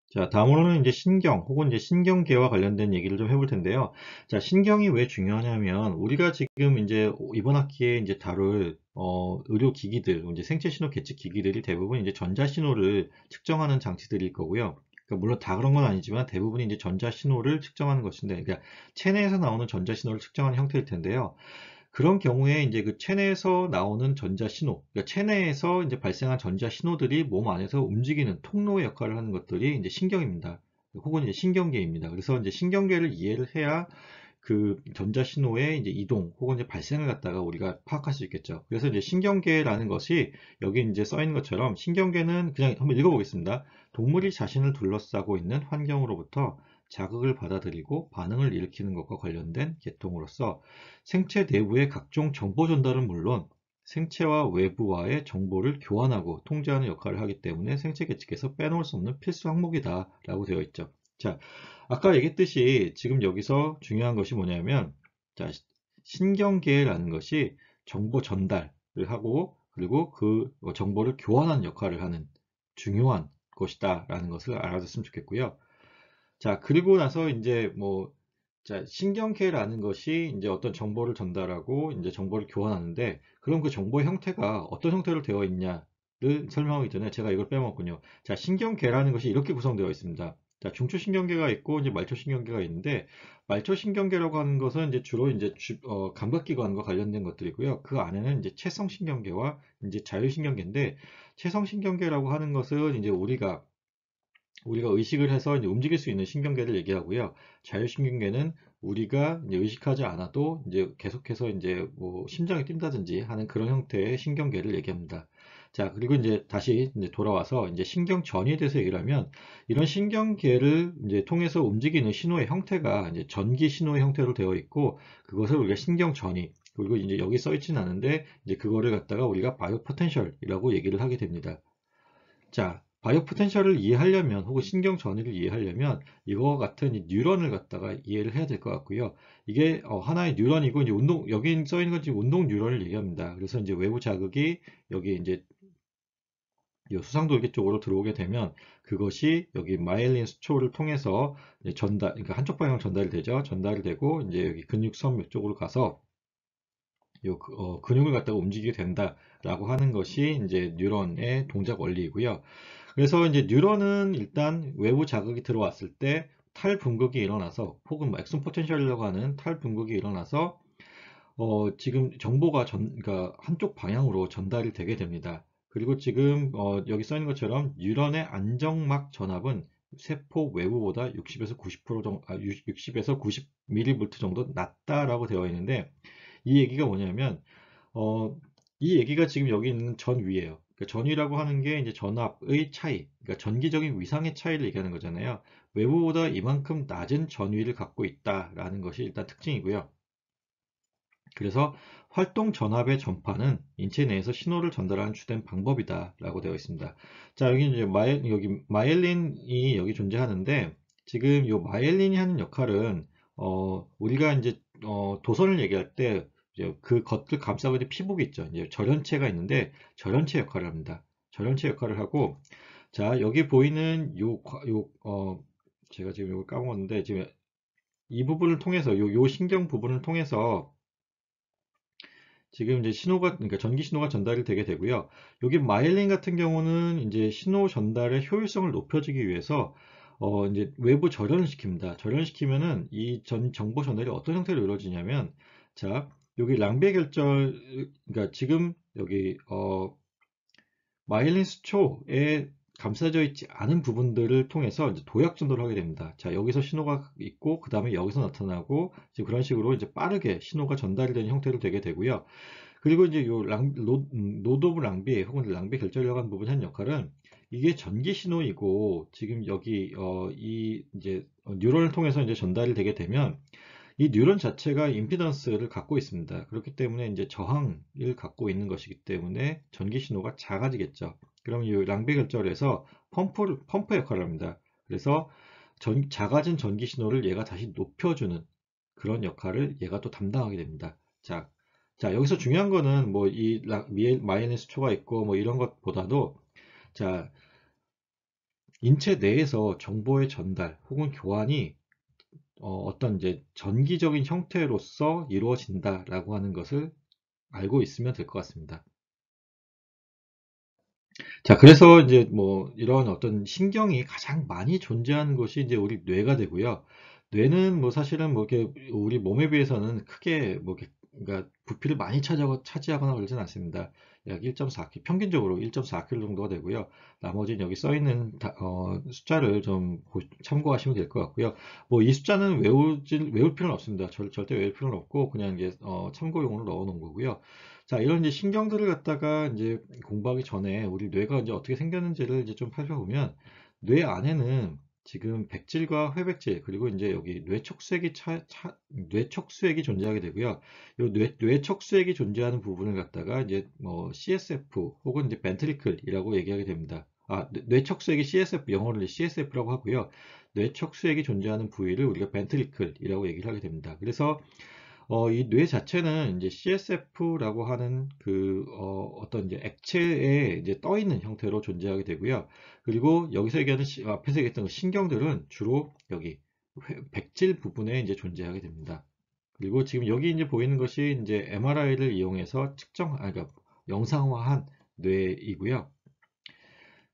자, 다음으로는 이제 신경 혹은 이제 신경계와 관련된 얘기를 좀 해볼 텐데요. 자, 신경이 왜 중요하냐면 우리가 지금 이제 이번 학기에 이제 다룰 어, 의료 기기들, 이제 생체 신호 계측 기기들이 대부분 이제 전자 신호를 측정하는 장치들일 거고요. 그러니까 물론 다 그런 건 아니지만 대부분이 이제 전자 신호를 측정하는 것인데, 그러니까 체내에서 나오는 전자 신호를 측정하는 형태일 텐데요. 그런 경우에 이제 그 체내에서 나오는 전자신호, 그러니까 체내에서 이제 발생한 전자신호들이 몸 안에서 움직이는 통로의 역할을 하는 것들이 이제 신경입니다. 혹은 이제 신경계입니다. 그래서 이제 신경계를 이해를 해야 그 전자신호의 이제 이동 혹은 이제 발생을 갖다가 우리가 파악할 수 있겠죠. 그래서 이제 신경계라는 것이 여기 이제 써 있는 것처럼 신경계는 그냥 한번 읽어보겠습니다. 동물이 자신을 둘러싸고 있는 환경으로부터 자극을 받아들이고 반응을 일으키는 것과 관련된 계통으로서 생체 내부의 각종 정보 전달은 물론 생체와 외부와의 정보를 교환하고 통제하는 역할을 하기 때문에 생체 계측에서 빼놓을 수 없는 필수 항목이다 라고 되어 있죠. 자, 아까 얘기했듯이 지금 여기서 중요한 것이 뭐냐면 자, 신경계라는 것이 정보 전달을 하고 그리고 그 정보를 교환하는 역할을 하는 중요한 것이다 라는 것을 알아줬으면 좋겠고요. 자, 그리고 나서 이제 뭐, 자, 신경계라는 것이 이제 어떤 정보를 전달하고 이제 정보를 교환하는데, 그럼 그 정보의 형태가 어떤 형태로 되어 있냐를 설명하기 전에 제가 이걸 빼먹군요. 자, 신경계라는 것이 이렇게 구성되어 있습니다. 자, 중추신경계가 있고 이제 말초신경계가 있는데 말초신경계라고 하는 것은 이제 주로 이제 주, 어, 감각기관과 관련된 것들이고요. 그 안에는 이제 체성신경계와 이제 자율신경계인데 체성신경계라고 하는 것은 이제 우리가 우리가 의식을 해서 이제 움직일 수 있는 신경계를 얘기하고요. 자율신경계는 우리가 이제 의식하지 않아도 이제 계속해서 이제 뭐 심장이 뛴다든지 하는 그런 형태의 신경계를 얘기합니다. 자, 그리고 이제 다시 이제 돌아와서 이제 신경 전이에 대해서 얘기를 하면 이런 신경계를 이제 통해서 움직이는 신호의 형태가 이제 전기 신호의 형태로 되어 있고 그것을 우리가 신경 전이 그리고 이제 여기 써있지는 않은데 이제 그거를 갖다가 우리가 바이오 포텐셜이라고 얘기를 하게 됩니다. 자, 바이오 포텐셜을 이해하려면 혹은 신경 전이를 이해하려면 이거와 같은 이 뉴런을 갖다가 이해를 해야 될 것 같고요. 이게 어, 하나의 뉴런이고 이제 운동 여기 써 있는 건지 운동 뉴런을 얘기합니다. 그래서 이제 외부 자극이 여기 이제 수상돌기 쪽으로 들어오게 되면 그것이 여기 마일린 수초를 통해서 전달, 그러니까 한쪽 방향 전달이 되죠. 전달이 되고 이제 여기 근육섬 쪽으로 가서 요 그, 어, 근육을 갖다가 움직이게 된다라고 하는 것이 이제 뉴런의 동작 원리이고요. 그래서 이제 뉴런은 일단 외부 자극이 들어왔을 때 탈분극이 일어나서 혹은 뭐 엑슨 포텐셜이라고 하는 탈분극이 일어나서 어, 지금 정보가 전, 그러니까 한쪽 방향으로 전달이 되게 됩니다. 그리고 지금 어, 여기 써 있는 것처럼 뉴런의 안정막 전압은 세포 외부보다 60에서 90% 정도, 아, 60에서 90mV 정도 낮다라고 되어 있는데 이 얘기가 뭐냐면 어, 이 얘기가 지금 여기 있는 전 위에요. 그러니까 전위라고 하는 게 이제 전압의 차이, 그러니까 전기적인 위상의 차이를 얘기하는 거잖아요. 외부보다 이만큼 낮은 전위를 갖고 있다라는 것이 일단 특징이고요. 그래서 활동 전압의 전파는 인체 내에서 신호를 전달하는 주된 방법이다라고 되어 있습니다. 자, 여기 이제 마엘, 여기 마엘린이 여기 존재하는데 지금 이 마엘린이 하는 역할은 어, 우리가 이제 어, 도선을 얘기할 때그 겉을 감싸고 있는 피복이 있죠. 이제 절연체가 있는데 절연체 역할을 합니다. 절연체 역할을 하고 자 여기 보이는 요, 요 어, 제가 지금 이걸 까먹었는데 지금 이 부분을 통해서 요, 요 신경 부분을 통해서 지금 이제 신호가 그러니까 전기 신호가 전달이 되게 되고요. 여기 마일린 같은 경우는 이제 신호 전달의 효율성을 높여주기 위해서 어 이제 외부 절연을 시킵니다. 절연시키면은 이 전 정보 전달이 어떤 형태로 이루어지냐면 자 여기 랑베 결절 그러니까 지금 여기 어 마일린스 초에 감싸져 있지 않은 부분들을 통해서 도약 전도를 하게 됩니다. 자 여기서 신호가 있고 그 다음에 여기서 나타나고 지금 그런 식으로 이제 빠르게 신호가 전달되는 형태로 되게 되고요. 그리고 이제 요 랑, 로, 노도브 음, 랑비 혹은 랑비 결절이라고 하는 부분의한 역할은 이게 전기 신호이고 지금 여기 어, 이 이제 어, 뉴런을 통해서 이제 전달이 되게 되면 이 뉴런 자체가 임피던스를 갖고 있습니다. 그렇기 때문에 이제 저항을 갖고 있는 것이기 때문에 전기 신호가 작아지겠죠. 그럼 이 랑베 결절에서 펌프 펌프 역할을 합니다. 그래서 전, 작아진 전기 신호를 얘가 다시 높여주는 그런 역할을 얘가 또 담당하게 됩니다. 자, 자 여기서 중요한 거는 뭐 이 마이너스 초가 있고 뭐 이런 것보다도 자 인체 내에서 정보의 전달 혹은 교환이 어, 떤 이제 전기적인 형태로서 이루어진다라고 하는 것을 알고 있으면 될 것 같습니다. 자, 그래서 이제 뭐 이런 어떤 신경이 가장 많이 존재하는 것이 이제 우리 뇌가 되고요. 뇌는 뭐 사실은 뭐 이렇게 우리 몸에 비해서는 크게 뭐 이렇게 그러니까 부피를 많이 차지하거나 그러진 않습니다. 약 1.4kg, 평균적으로 1.4kg 정도가 되고요. 나머지는 여기 써 있는 다, 어, 숫자를 좀 참고하시면 될 것 같고요. 뭐 이 숫자는 외우진, 외울 필요는 없습니다. 절, 절대 외울 필요는 없고 그냥 이게 어, 참고용으로 넣어 놓은 거고요. 자, 이런 이제 신경들을 갖다가 이제 공부하기 전에 우리 뇌가 이제 어떻게 생겼는지를 이제 좀 살펴보면 뇌 안에는 지금 백질과 회백질 그리고 이제 여기 뇌척수액이 차, 차, 뇌척수액이 존재하게 되고요. 이 뇌, 뇌척수액이 존재하는 부분을 갖다가 이제 뭐 CSF 혹은 이제 벤트리클이라고 얘기하게 됩니다. 아, 뇌척수액이 CSF 영어를 CSF라고 하고요. 뇌척수액이 존재하는 부위를 우리가 벤트리클이라고 얘기를 하게 됩니다. 그래서 어, 이 뇌 자체는 이제 CSF라고 하는 그 어, 어떤 이제 액체에 이제 떠 있는 형태로 존재하게 되고요. 그리고 여기서 얘기하는 시, 앞에서 얘기했던 그 신경들은 주로 여기 백질 부분에 이제 존재하게 됩니다. 그리고 지금 여기 이제 보이는 것이 이제 MRI를 이용해서 측정, 아, 그러니까 영상화한 뇌이고요.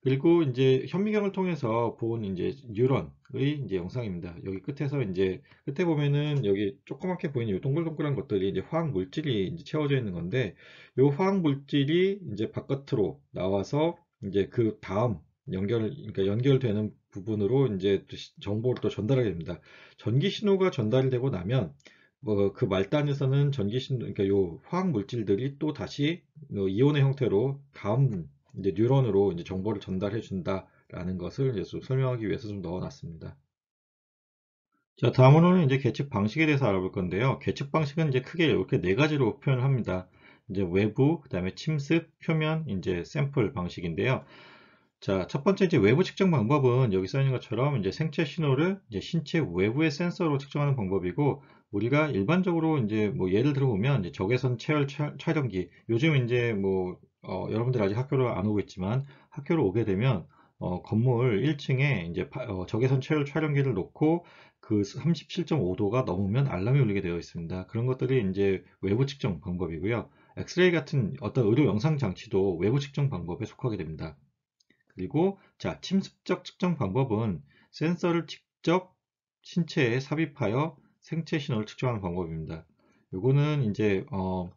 그리고 이제 현미경을 통해서 본 이제 뉴런의 이제 영상입니다. 여기 끝에서 이제 끝에 보면은 여기 조그맣게 보이는 이 동글동글한 것들이 이제 화학 물질이 이제 채워져 있는 건데 이 화학 물질이 이제 바깥으로 나와서 이제 그 다음 연결 그러니까 연결되는 부분으로 이제 정보를 또 전달하게 됩니다. 전기 신호가 전달이 되고 나면 뭐 그 말단에서는 전기 신호 그러니까 요 화학 물질들이 또 다시 뭐 이온의 형태로 다음 이제 뉴런으로 이제 정보를 전달해 준다라는 것을 이제 설명하기 위해서 좀 넣어놨습니다. 자, 다음으로는 이제 계측 방식에 대해서 알아볼 건데요. 계측 방식은 이제 크게 이렇게 네 가지로 표현을 합니다. 이제 외부, 그다음에 침습, 표면, 이제 샘플 방식인데요. 자, 첫 번째 이제 외부 측정 방법은 여기 써 있는 것처럼 이제 생체 신호를 이제 신체 외부의 센서로 측정하는 방법이고 우리가 일반적으로 이제 뭐 예를 들어 보면 적외선 체열 촬영기 요즘 이제 뭐 어, 여러분들 아직 학교를 안 오고 있지만 학교를 오게 되면 어, 건물 1층에 이제 파, 어, 적외선 채율 촬영기를 놓고 그 37.5도가 넘으면 알람이 울리게 되어 있습니다. 그런 것들이 이제 외부 측정 방법이고요. 엑스레이 같은 어떤 의료 영상 장치도 외부 측정 방법에 속하게 됩니다. 그리고 자 침습적 측정 방법은 센서를 직접 신체에 삽입하여 생체 신호를 측정하는 방법입니다. 이거는 이제 어,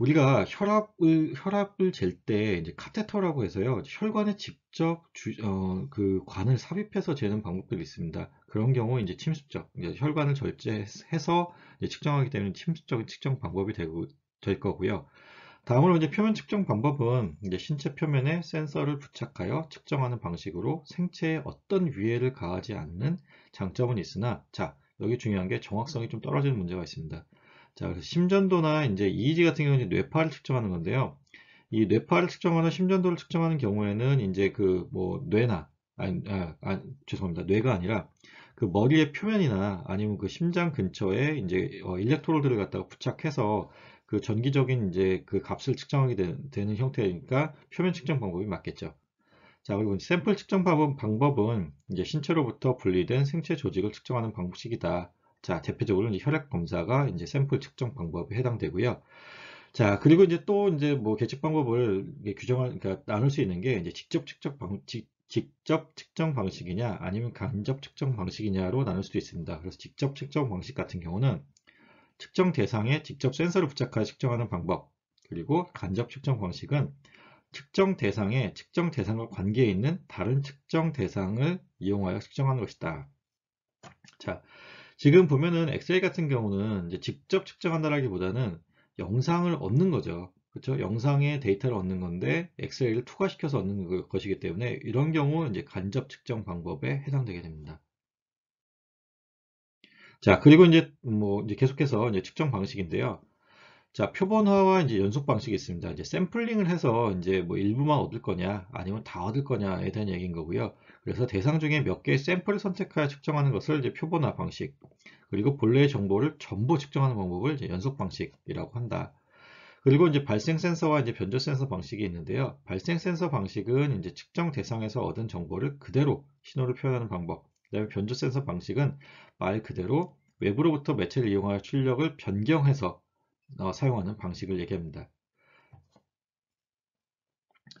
우리가 혈압을 혈압을 잴때 이제 카테터라고 해서요 혈관에 직접 주, 어, 그 관을 삽입해서 재는 방법들이 있습니다. 그런 경우 이제 침습적 이제 혈관을 절제해서 이제 측정하기 때문에 침습적 인 측정 방법이 되고 될 거고요. 다음으로 이제 표면 측정 방법은 이제 신체 표면에 센서를 부착하여 측정하는 방식으로 생체에 어떤 위해를 가하지 않는 장점은 있으나 자 여기 중요한 게 정확성이 좀 떨어지는 문제가 있습니다. 자, 그래서 심전도나 이제 EEG 같은 경우는 뇌파를 측정하는 건데요. 이 뇌파를 측정하는 심전도를 측정하는 경우에는 이제 그뭐 뇌나 아니, 아, 아, 죄송합니다. 뇌가 아니라 그 머리의 표면이나 아니면 그 심장 근처에 이제 어, 일렉트로드를 갖다가 부착해서 그 전기적인 이제 그 값을 측정하게 되, 는 형태니까 표면 측정 방법이 맞겠죠. 자 그리고 샘플 측정 방법은, 이제 신체로부터 분리된 생체 조직을 측정하는 방식이다. 자, 대표적으로 혈액 검사가 이제 샘플 측정 방법에 해당되고요. 자, 그리고 이제 또 이제 뭐 계측 방법을 규정할, 그러니까 나눌 수 있는 게 이제 직접 측정 방, 직, 직접 측정 방식이냐 아니면 간접 측정 방식이냐로 나눌 수도 있습니다. 그래서 직접 측정 방식 같은 경우는 측정 대상에 직접 센서를 부착하여 측정하는 방법 그리고 간접 측정 방식은 측정 대상에 측정 대상과 관계에 있는 다른 측정 대상을 이용하여 측정하는 것이다. 자, 지금 보면은 엑셀 같은 경우는 직접 측정한다라기보다는 영상을 얻는 거죠. 그렇죠? 영상에 데이터를 얻는 건데 엑셀을 투과시켜서 얻는 것이기 때문에 이런 경우 이제 간접 측정 방법에 해당되게 됩니다. 자, 그리고 이제 뭐 이제 계속해서 이제 측정 방식인데요. 자, 표본화와 이제 연속 방식이 있습니다. 이제 샘플링을 해서 이제 뭐 일부만 얻을 거냐, 아니면 다 얻을 거냐에 대한 얘기인 거고요. 그래서 대상 중에 몇 개의 샘플을 선택하여 측정하는 것을 이제 표본화 방식, 그리고 본래의 정보를 전부 측정하는 방법을 연속 방식이라고 한다. 그리고 이제 발생 센서와 이제 변조 센서 방식이 있는데요. 발생 센서 방식은 이제 측정 대상에서 얻은 정보를 그대로 신호를 표현하는 방법. 그다음에 변조 센서 방식은 말 그대로 외부로부터 매체를 이용하여 출력을 변경해서 어, 사용하는 방식을 얘기합니다.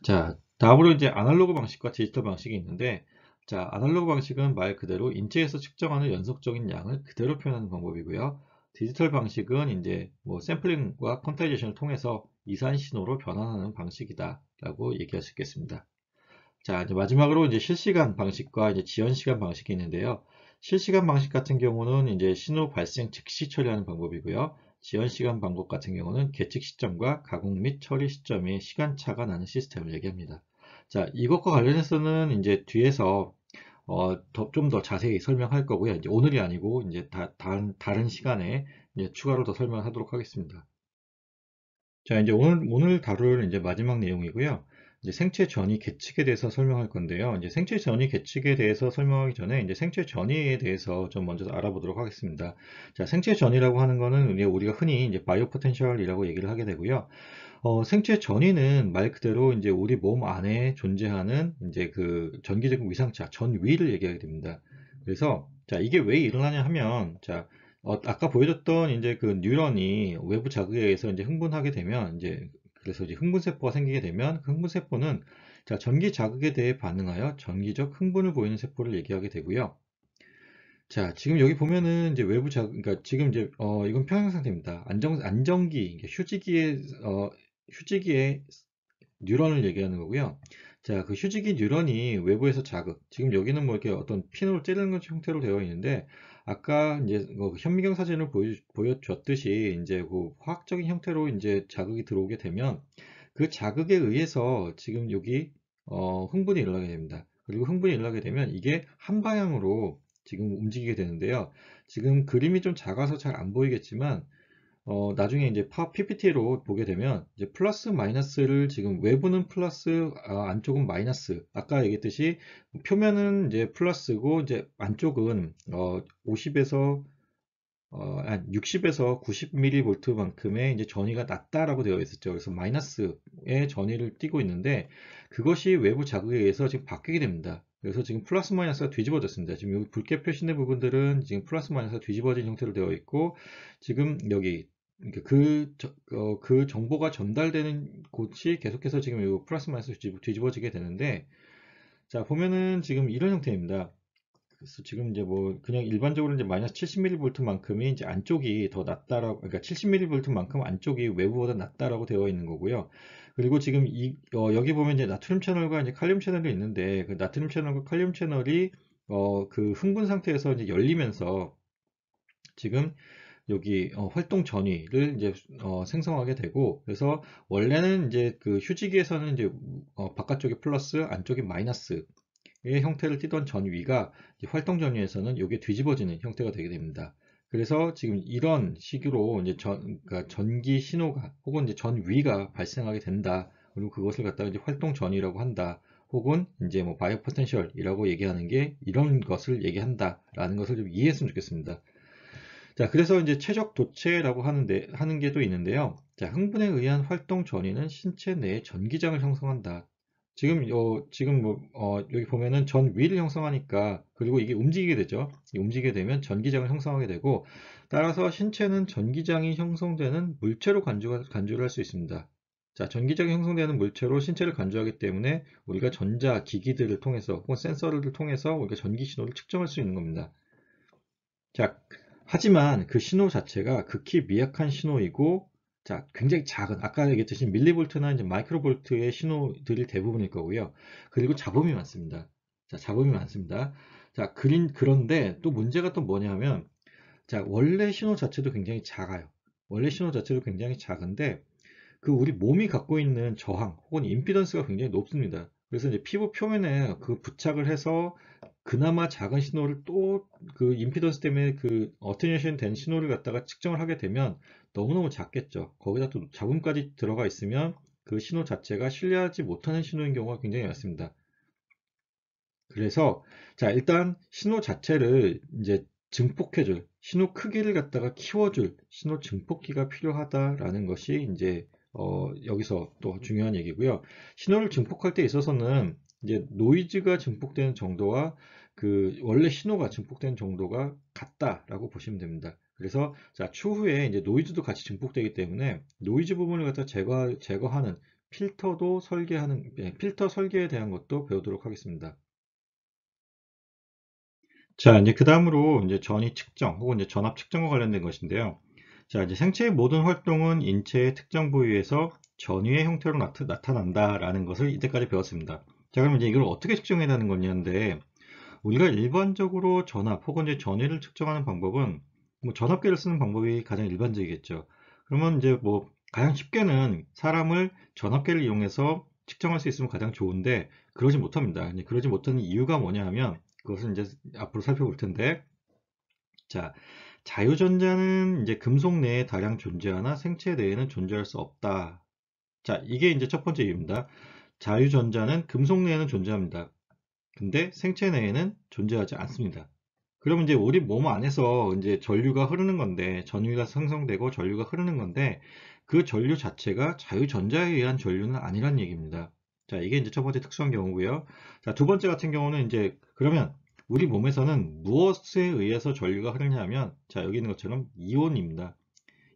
자, 다음으로 이제 아날로그 방식과 디지털 방식이 있는데 자, 아날로그 방식은 말 그대로 인체에서 측정하는 연속적인 양을 그대로 표현하는 방법이고요. 디지털 방식은 이제 뭐 샘플링과 컨타이제이션을 통해서 이산 신호로 변환하는 방식이다라고 얘기할 수 있겠습니다. 자, 이제 마지막으로 이제 실시간 방식과 이제 지연 시간 방식이 있는데요. 실시간 방식 같은 경우는 이제 신호 발생 즉시 처리하는 방법이고요. 지연 시간 방법 같은 경우는 계측 시점과 가공 및 처리 시점의 시간차가 나는 시스템을 얘기합니다. 자, 이것과 관련해서는 이제 뒤에서 어, 좀더 자세히 설명할 거고요. 이제 오늘이 아니고 이제 다, 다른, 다른 시간에 이제 추가로 더 설명하도록 하겠습니다. 자, 이제 오늘, 오늘 다룰 이제 마지막 내용이고요. 이제 생체 전이 계측에 대해서 설명할 건데요. 이제 생체 전이 계측에 대해서 설명하기 전에 이제 생체 전이에 대해서 좀 먼저 알아보도록 하겠습니다. 자, 생체 전이라고 하는 거는 우리가 흔히 이제 바이오 포텐셜이라고 얘기를 하게 되고요. 어, 생체 전위는 말 그대로 이제 우리 몸 안에 존재하는 이제 그 전기적인 위상차, 전위를 얘기하게 됩니다. 그래서 자, 이게 왜 일어나냐 하면 자, 어, 아까 보여줬던 이제 그 뉴런이 외부 자극에 의해서 이제 흥분하게 되면 이제 그래서 이제 흥분세포가 생기게 되면 그 흥분세포는 자, 전기 자극에 대해 반응하여 전기적 흥분을 보이는 세포를 얘기하게 되고요. 자, 지금 여기 보면은 이제 외부 자극, 그러니까 지금 이제 어 이건 평형 상태입니다. 안정 안정기, 휴지기에 어 휴지기의 뉴런을 얘기하는 거고요. 자, 그 휴지기 뉴런이 외부에서 자극, 지금 여기는 뭐 이렇게 어떤 핀으로 찌르는 형태로 되어 있는데, 아까 이제 뭐 그 현미경 사진을 보여, 줬듯이 이제 그 화학적인 형태로 이제 자극이 들어오게 되면, 그 자극에 의해서 지금 여기, 어, 흥분이 일어나게 됩니다. 그리고 흥분이 일어나게 되면 이게 한 방향으로 지금 움직이게 되는데요. 지금 그림이 좀 작아서 잘 안 보이겠지만, 어, 나중에 이제 파, PPT로 보게 되면 이제 플러스 마이너스를 지금 외부는 플러스 아, 안쪽은 마이너스 아까 얘기했듯이 표면은 이제 플러스고 이제 안쪽은 어, 50에서 어, 60에서 90mV만큼의 이제 전위가 낮다라고 되어 있었죠. 그래서 마이너스의 전위를 띄고 있는데 그것이 외부 자극에 의해서 지금 바뀌게 됩니다. 그래서 지금 플러스 마이너스가 뒤집어졌습니다. 지금 여기 붉게 표시된 부분들은 지금 플러스 마이너스가 뒤집어진 형태로 되어 있고 지금 여기 그, 어, 그 정보가 전달되는 곳이 계속해서 지금 이 플러스 마이너스 뒤집어지게 되는데 자 보면은 지금 이런 형태입니다. 그래서 지금 이제 뭐 그냥 일반적으로 이제 마이너스 70mV만큼이 이제 안쪽이 더 낮다라고 그러니까 70mV만큼 안쪽이 외부보다 낮다라고 되어 있는 거고요. 그리고 지금 이 어, 여기 보면 이제 나트륨 채널과 이제 칼륨 채널이 있는데 그 나트륨 채널과 칼륨 채널이 어, 그 흥분 상태에서 이제 열리면서 지금 여기 어, 활동 전위를 이제 어, 생성하게 되고 그래서 원래는 이제 그 휴지기에서는 이제 어, 바깥쪽이 플러스 안쪽이 마이너스의 형태를 띠던 전위가 활동 전위에서는 이게 뒤집어지는 형태가 되게 됩니다. 그래서 지금 이런 식으로 이제 전, 그러니까 전기 신호가 혹은 이제 전위가 발생하게 된다. 그리고 그것을 갖다가 이제 활동 전이라고 한다. 혹은 이제 뭐 바이오 포텐셜이라고 얘기하는 게 이런 것을 얘기한다라는 것을 좀 이해했으면 좋겠습니다. 자, 그래서 이제 최적 도체라고 하는데, 하는 게또 있는데요. 자, 흥분에 의한 활동 전이는 신체 내에 전기장을 형성한다. 지금 어, 지금 뭐, 어, 여기 보면은 전 위를 형성하니까 그리고 이게 움직이게 되죠. 움직이게 되면 전기장을 형성하게 되고 따라서 신체는 전기장이 형성되는 물체로 간주, 간주를 할 수 있습니다. 자, 전기장이 형성되는 물체로 신체를 간주하기 때문에 우리가 전자 기기들을 통해서 혹은 센서를 통해서 우리가 전기 신호를 측정할 수 있는 겁니다. 자, 하지만 그 신호 자체가 극히 미약한 신호이고 자, 굉장히 작은 아까 얘기했듯이 밀리볼트나 이제 마이크로볼트의 신호들이 대부분일 거고요. 그리고 잡음이 많습니다. 자, 잡음이 많습니다. 자, 그린 그런데 또 문제가 또 뭐냐면 자, 원래 신호 자체도 굉장히 작아요. 원래 신호 자체도 굉장히 작은데 그 우리 몸이 갖고 있는 저항 혹은 임피던스가 굉장히 높습니다. 그래서 이제 피부 표면에 그 부착을 해서 그나마 작은 신호를 또 그 임피던스 때문에 그어트니션된 신호를 갖다가 측정을 하게 되면 너무너무 작겠죠. 거기다 또 잡음까지 들어가 있으면 그 신호 자체가 신뢰하지 못하는 신호인 경우가 굉장히 많습니다. 그래서 자 일단 신호 자체를 이제 증폭해줄 신호 크기를 갖다가 키워줄 신호 증폭기가 필요하다라는 것이 이제 어, 여기서 또 중요한 얘기고요. 신호를 증폭할 때 있어서는 이제 노이즈가 증폭되는 정도와 그 원래 신호가 증폭된 정도가 같다라고 보시면 됩니다. 그래서 자 추후에 이제 노이즈도 같이 증폭되기 때문에 노이즈 부분을 갖다 제거 제거하는 필터도 설계하는 네, 필터 설계에 대한 것도 배우도록 하겠습니다. 자 이제 그 다음으로 이제 전이 측정 혹은 이제 전압 측정과 관련된 것인데요. 자 이제 생체의 모든 활동은 인체의 특정 부위에서 전위의 형태로 나타난다라는 것을 이때까지 배웠습니다. 자 그럼 이제 이걸 어떻게 측정해야하는 거냐인데 우리가 일반적으로 전압 혹은 이제 전위를 측정하는 방법은 뭐 전압계를 쓰는 방법이 가장 일반적이겠죠. 그러면 이제 뭐 가장 쉽게는 사람을 전압계를 이용해서 측정할 수 있으면 가장 좋은데 그러지 못합니다. 그러지 못하는 이유가 뭐냐 하면 그것을 이제 앞으로 살펴볼 텐데 자 자유전자는 이제 금속 내에 다량 존재하나 생체 내에는 존재할 수 없다. 자 이게 이제 첫 번째 이유입니다. 자유전자는 금속 내에는 존재합니다. 근데 생체 내에는 존재하지 않습니다. 그러면 이제 우리 몸 안에서 이제 전류가 흐르는 건데 전류가 생성되고 전류가 흐르는 건데 그 전류 자체가 자유전자에 의한 전류는 아니란 얘기입니다. 자 이게 이제 첫 번째 특수한 경우고요. 자두 번째 같은 경우는 이제 그러면 우리 몸에서는 무엇에 의해서 전류가 흐르냐면 하자 여기 있는 것처럼 이온입니다.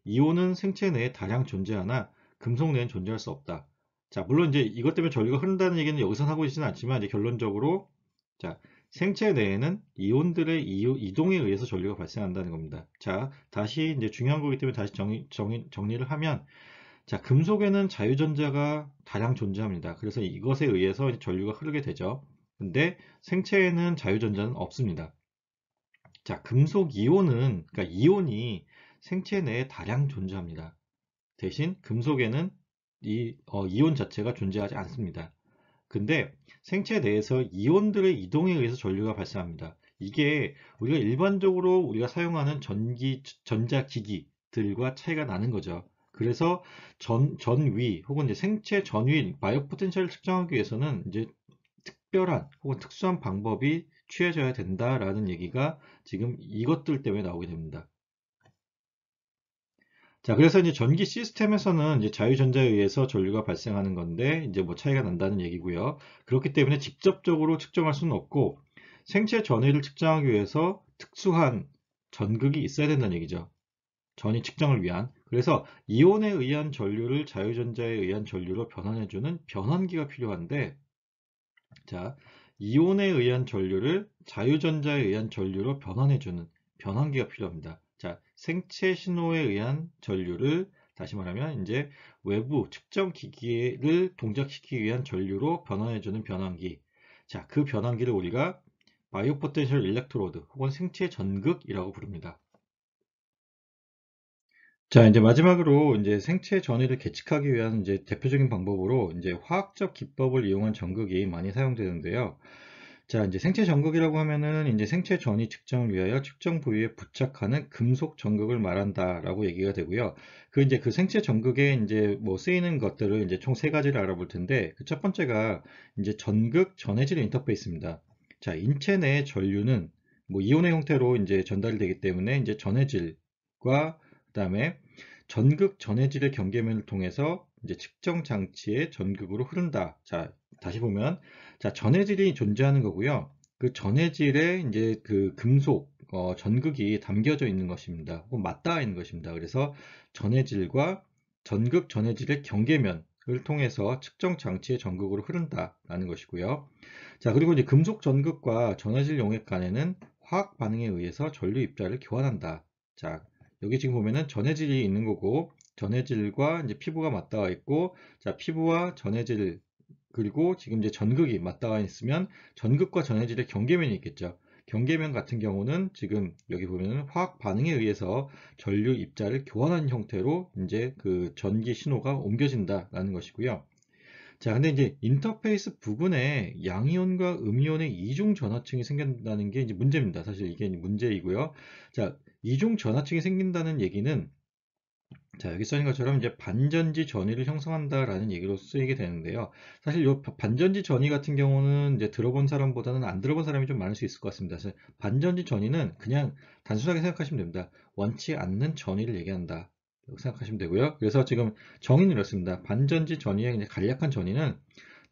이온은 생체 내에 다량 존재하나 금속 내엔 존재할 수 없다. 자, 물론 이제 이것 때문에 전류가 흐른다는 얘기는 여기서 하고 있지는 않지만 이제 결론적으로 자, 생체 내에는 이온들의 이동에 의해서 전류가 발생한다는 겁니다. 자, 다시 이제 중요한 거기 때문에 다시 정리, 정 정리를 하면 자, 금속에는 자유전자가 다량 존재합니다. 그래서 이것에 의해서 전류가 흐르게 되죠. 근데 생체에는 자유전자는 없습니다. 자, 금속 이온은, 그러니까 이온이 생체 내에 다량 존재합니다. 대신 금속에는 이 어, 이온 자체가 존재하지 않습니다. 근데 생체 내에서 이온들의 이동에 의해서 전류가 발생합니다. 이게 우리가 일반적으로 우리가 사용하는 전기 전자기기들과 차이가 나는 거죠. 그래서 전, 전위 혹은 이제 생체 전위 바이오 포텐셜을 측정하기 위해서는 이제 특별한 혹은 특수한 방법이 취해져야 된다라는 얘기가 지금 이것들 때문에 나오게 됩니다. 자, 그래서 이제 전기 시스템에서는 이제 자유전자에 의해서 전류가 발생하는 건데, 이제 뭐 차이가 난다는 얘기고요. 그렇기 때문에 직접적으로 측정할 수는 없고, 생체 전위를 측정하기 위해서 특수한 전극이 있어야 된다는 얘기죠. 전위 측정을 위한. 그래서 이온에 의한 전류를 자유전자에 의한 전류로 변환해주는 변환기가 필요한데, 자, 이온에 의한 전류를 자유전자에 의한 전류로 변환해주는 변환기가 필요합니다. 생체 신호에 의한 전류를 다시 말하면 이제 외부 측정 기기를 동작시키기 위한 전류로 변환해주는 변환기. 자, 그 변환기를 우리가 바이오 포텐셜 일렉트로드 혹은 생체 전극이라고 부릅니다. 자, 이제 마지막으로 이제 생체 전위를 계측하기 위한 이제 대표적인 방법으로 이제 화학적 기법을 이용한 전극이 많이 사용되는데요. 자, 이제 생체 전극이라고 하면은 이제 생체 전이 측정을 위하여 측정 부위에 부착하는 금속 전극을 말한다라고 얘기가 되고요. 그 이제 그 생체 전극에 이제 뭐 쓰이는 것들을 이제 총 세 가지를 알아볼 텐데 그 첫 번째가 이제 전극 전해질 인터페이스입니다. 자, 인체 내 전류는 뭐 이온의 형태로 이제 전달이 되기 때문에 이제 전해질과 그다음에 전극 전해질의 경계면을 통해서 이제 측정 장치의 전극으로 흐른다. 자, 다시 보면 자, 전해질이 존재하는 거고요. 그 전해질에 이제 그 금속 어, 전극이 담겨져 있는 것입니다. 혹은 맞닿아 있는 것입니다. 그래서 전해질과 전극 전해질의 경계면을 통해서 측정 장치의 전극으로 흐른다라는 것이고요. 자, 그리고 이제 금속 전극과 전해질 용액 간에는 화학 반응에 의해서 전류 입자를 교환한다. 자, 여기 지금 보면은 전해질이 있는 거고 전해질과 이제 피부가 맞닿아 있고 자 피부와 전해질 그리고 지금 이제 전극이 맞닿아 있으면 전극과 전해질의 경계면이 있겠죠. 경계면 같은 경우는 지금 여기 보면 화학 반응에 의해서 전류 입자를 교환한 형태로 이제 그 전기 신호가 옮겨진다라는 것이고요. 자, 근데 이제 인터페이스 부분에 양이온과 음이온의 이중 전화층이 생긴다는 게 이제 문제입니다. 사실 이게 문제이고요. 자, 이중 전화층이 생긴다는 얘기는 자, 여기 써진 것처럼 이제 반전지 전위를 형성한다라는 얘기로 쓰이게 되는데요. 사실 이 반전지 전위 같은 경우는 이제 들어본 사람보다는 안 들어본 사람이 좀 많을 수 있을 것 같습니다. 반전지 전위는 그냥 단순하게 생각하시면 됩니다. 원치 않는 전위를 얘기한다. 생각하시면 되고요. 그래서 지금 정의는 이렇습니다. 반전지 전위의 간략한 전위는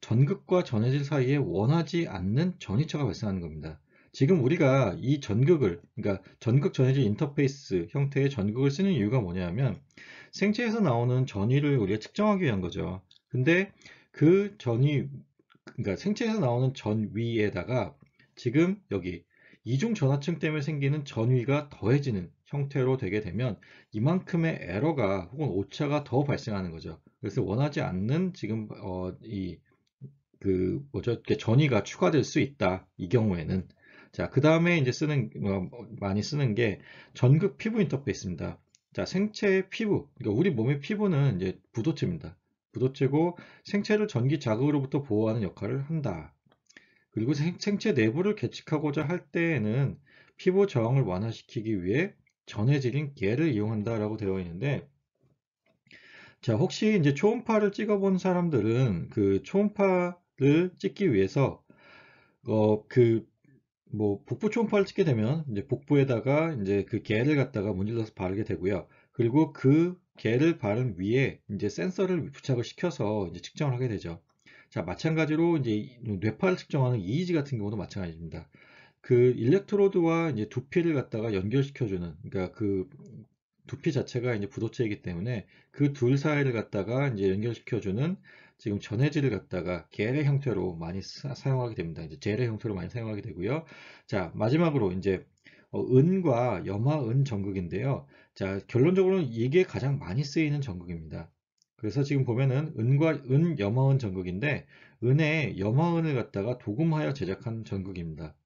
전극과 전해질 사이에 원하지 않는 전위처가 발생하는 겁니다. 지금 우리가 이 전극을 그러니까 전극 전해질 인터페이스 형태의 전극을 쓰는 이유가 뭐냐면 생체에서 나오는 전위를 우리가 측정하기 위한 거죠. 근데 그 전위 그러니까 생체에서 나오는 전위에다가 지금 여기 이중 전화층 때문에 생기는 전위가 더해지는 형태로 되게 되면 이만큼의 에러가 혹은 오차가 더 발생하는 거죠. 그래서 원하지 않는 지금 어, 이그 뭐죠 전위가 추가될 수 있다 이 경우에는 자, 그 다음에 이제 쓰는, 어, 많이 쓰는 게 전극 피부 인터페이스입니다. 자, 생체 피부. 그러니까 우리 몸의 피부는 이제 부도체입니다. 부도체고 생체를 전기 자극으로부터 보호하는 역할을 한다. 그리고 생, 체 내부를 개측하고자할 때에는 피부 저항을 완화시키기 위해 전해질인 개를 이용한다라고 되어 있는데 자, 혹시 이제 초음파를 찍어본 사람들은 그 초음파를 찍기 위해서 어, 그뭐 북부 초음파를 찍게 되면 이제 복부에다가 이제 그 개를 갖다가 문질러서 바르게 되고요. 그리고 그 개를 바른 위에 이제 센서를 부착을 시켜서 이제 측정을 하게 되죠. 자, 마찬가지로 이제 뇌파를 측정하는 EEG 같은 경우도 마찬가지입니다. 그 일렉트로드와 이제 두피를 갖다가 연결시켜주는, 그러니까 그 두피 자체가 이제 부도체이기 때문에 그 둘 사이를 갖다가 이제 연결시켜주는 지금 전해지를 갖다가 계의 형태로 많이 사, 용하게 됩니다. 이제 젤의 형태로 많이 사용하게 되고요. 자 마지막으로 이제 어, 은과 염화은 전극인데요. 자 결론적으로는 이게 가장 많이 쓰이는 전극입니다. 그래서 지금 보면은 은과 은 염화은 전극인데 은의 염화은을 갖다가 도금하여 제작한 전극입니다.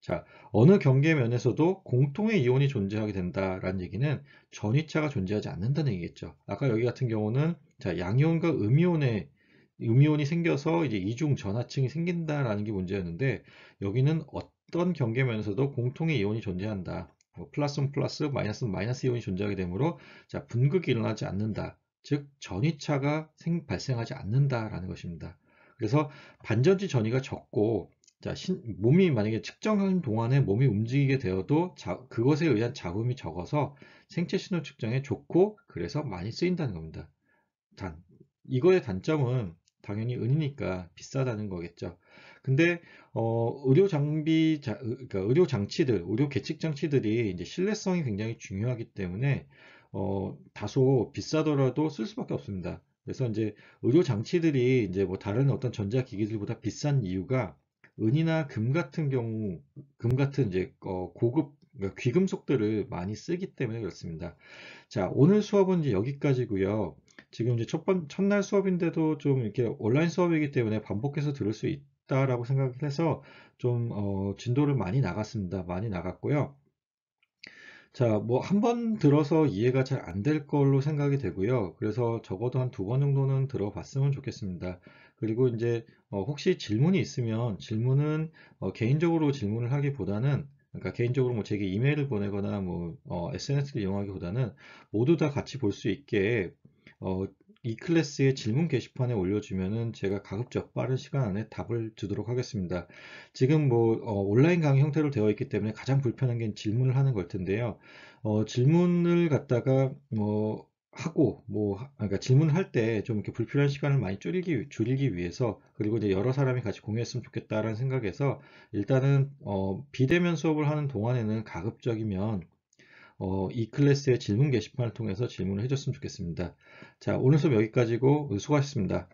자, 어느 경계면에서도 공통의 이온이 존재하게 된다라는 얘기는 전이차가 존재하지 않는다는 얘기겠죠. 아까 여기 같은 경우는 자, 양이온과 음이온의 음이온이 생겨서 이제 이중 전하층이 생긴다라는 게 문제였는데 여기는 어떤 경계면서도 공통의 이온이 존재한다. 뭐플러스 플러스, 마이너스 마이너스 이온이 존재하게 되므로 자 분극이 일어나지 않는다. 즉전이차가 생, 발생하지 않는다라는 것입니다. 그래서 반전지 전이가 적고 자, 신, 몸이 만약에 측정하는 동안에 몸이 움직이게 되어도 자, 그것에 의한 잡음이 적어서 생체 신호 측정에 좋고 그래서 많이 쓰인다는 겁니다. 단, 이거의 단점은 당연히 은이니까 비싸다는 거겠죠. 근데 어, 의료 장비, 자, 그러니까 의료 장치들, 의료 계측 장치들이 이제 신뢰성이 굉장히 중요하기 때문에 어, 다소 비싸더라도 쓸 수밖에 없습니다. 그래서 이제 의료 장치들이 이제 뭐 다른 어떤 전자 기기들보다 비싼 이유가 은이나 금 같은 경우, 금 같은 이제 어, 고급 그러니까 귀금속들을 많이 쓰기 때문에 그렇습니다. 자, 오늘 수업은 이제 여기까지고요. 지금 이제 첫 번, 첫날 수업인데도 좀 이렇게 온라인 수업이기 때문에 반복해서 들을 수 있다라고 생각해서 좀, 어, 진도를 많이 나갔습니다. 많이 나갔고요. 자, 뭐 한 번 들어서 이해가 잘 안 될 걸로 생각이 되고요. 그래서 적어도 한 두 번 정도는 들어봤으면 좋겠습니다. 그리고 이제 어, 혹시 질문이 있으면 질문은 어, 개인적으로 질문을 하기보다는 그러니까 개인적으로 뭐 제게 이메일을 보내거나 뭐 어, SNS를 이용하기보다는 모두 다 같이 볼 수 있게 어, 이 클래스의 질문 게시판에 올려주면은 제가 가급적 빠른 시간 안에 답을 주도록 하겠습니다. 지금 뭐 어, 온라인 강의 형태로 되어 있기 때문에 가장 불편한 게 질문을 하는 걸 텐데요. 어, 질문을 갖다가 뭐 하고 뭐 그러니까 질문할 때 좀 이렇게 불필요한 시간을 많이 줄이기 줄이기 위해서 그리고 이제 여러 사람이 같이 공유했으면 좋겠다라는 생각에서 일단은 어, 비대면 수업을 하는 동안에는 가급적이면 어, 이 클래스의 질문 게시판을 통해서 질문을 해줬으면 좋겠습니다. 자, 오늘 수업 여기까지고 수고하셨습니다.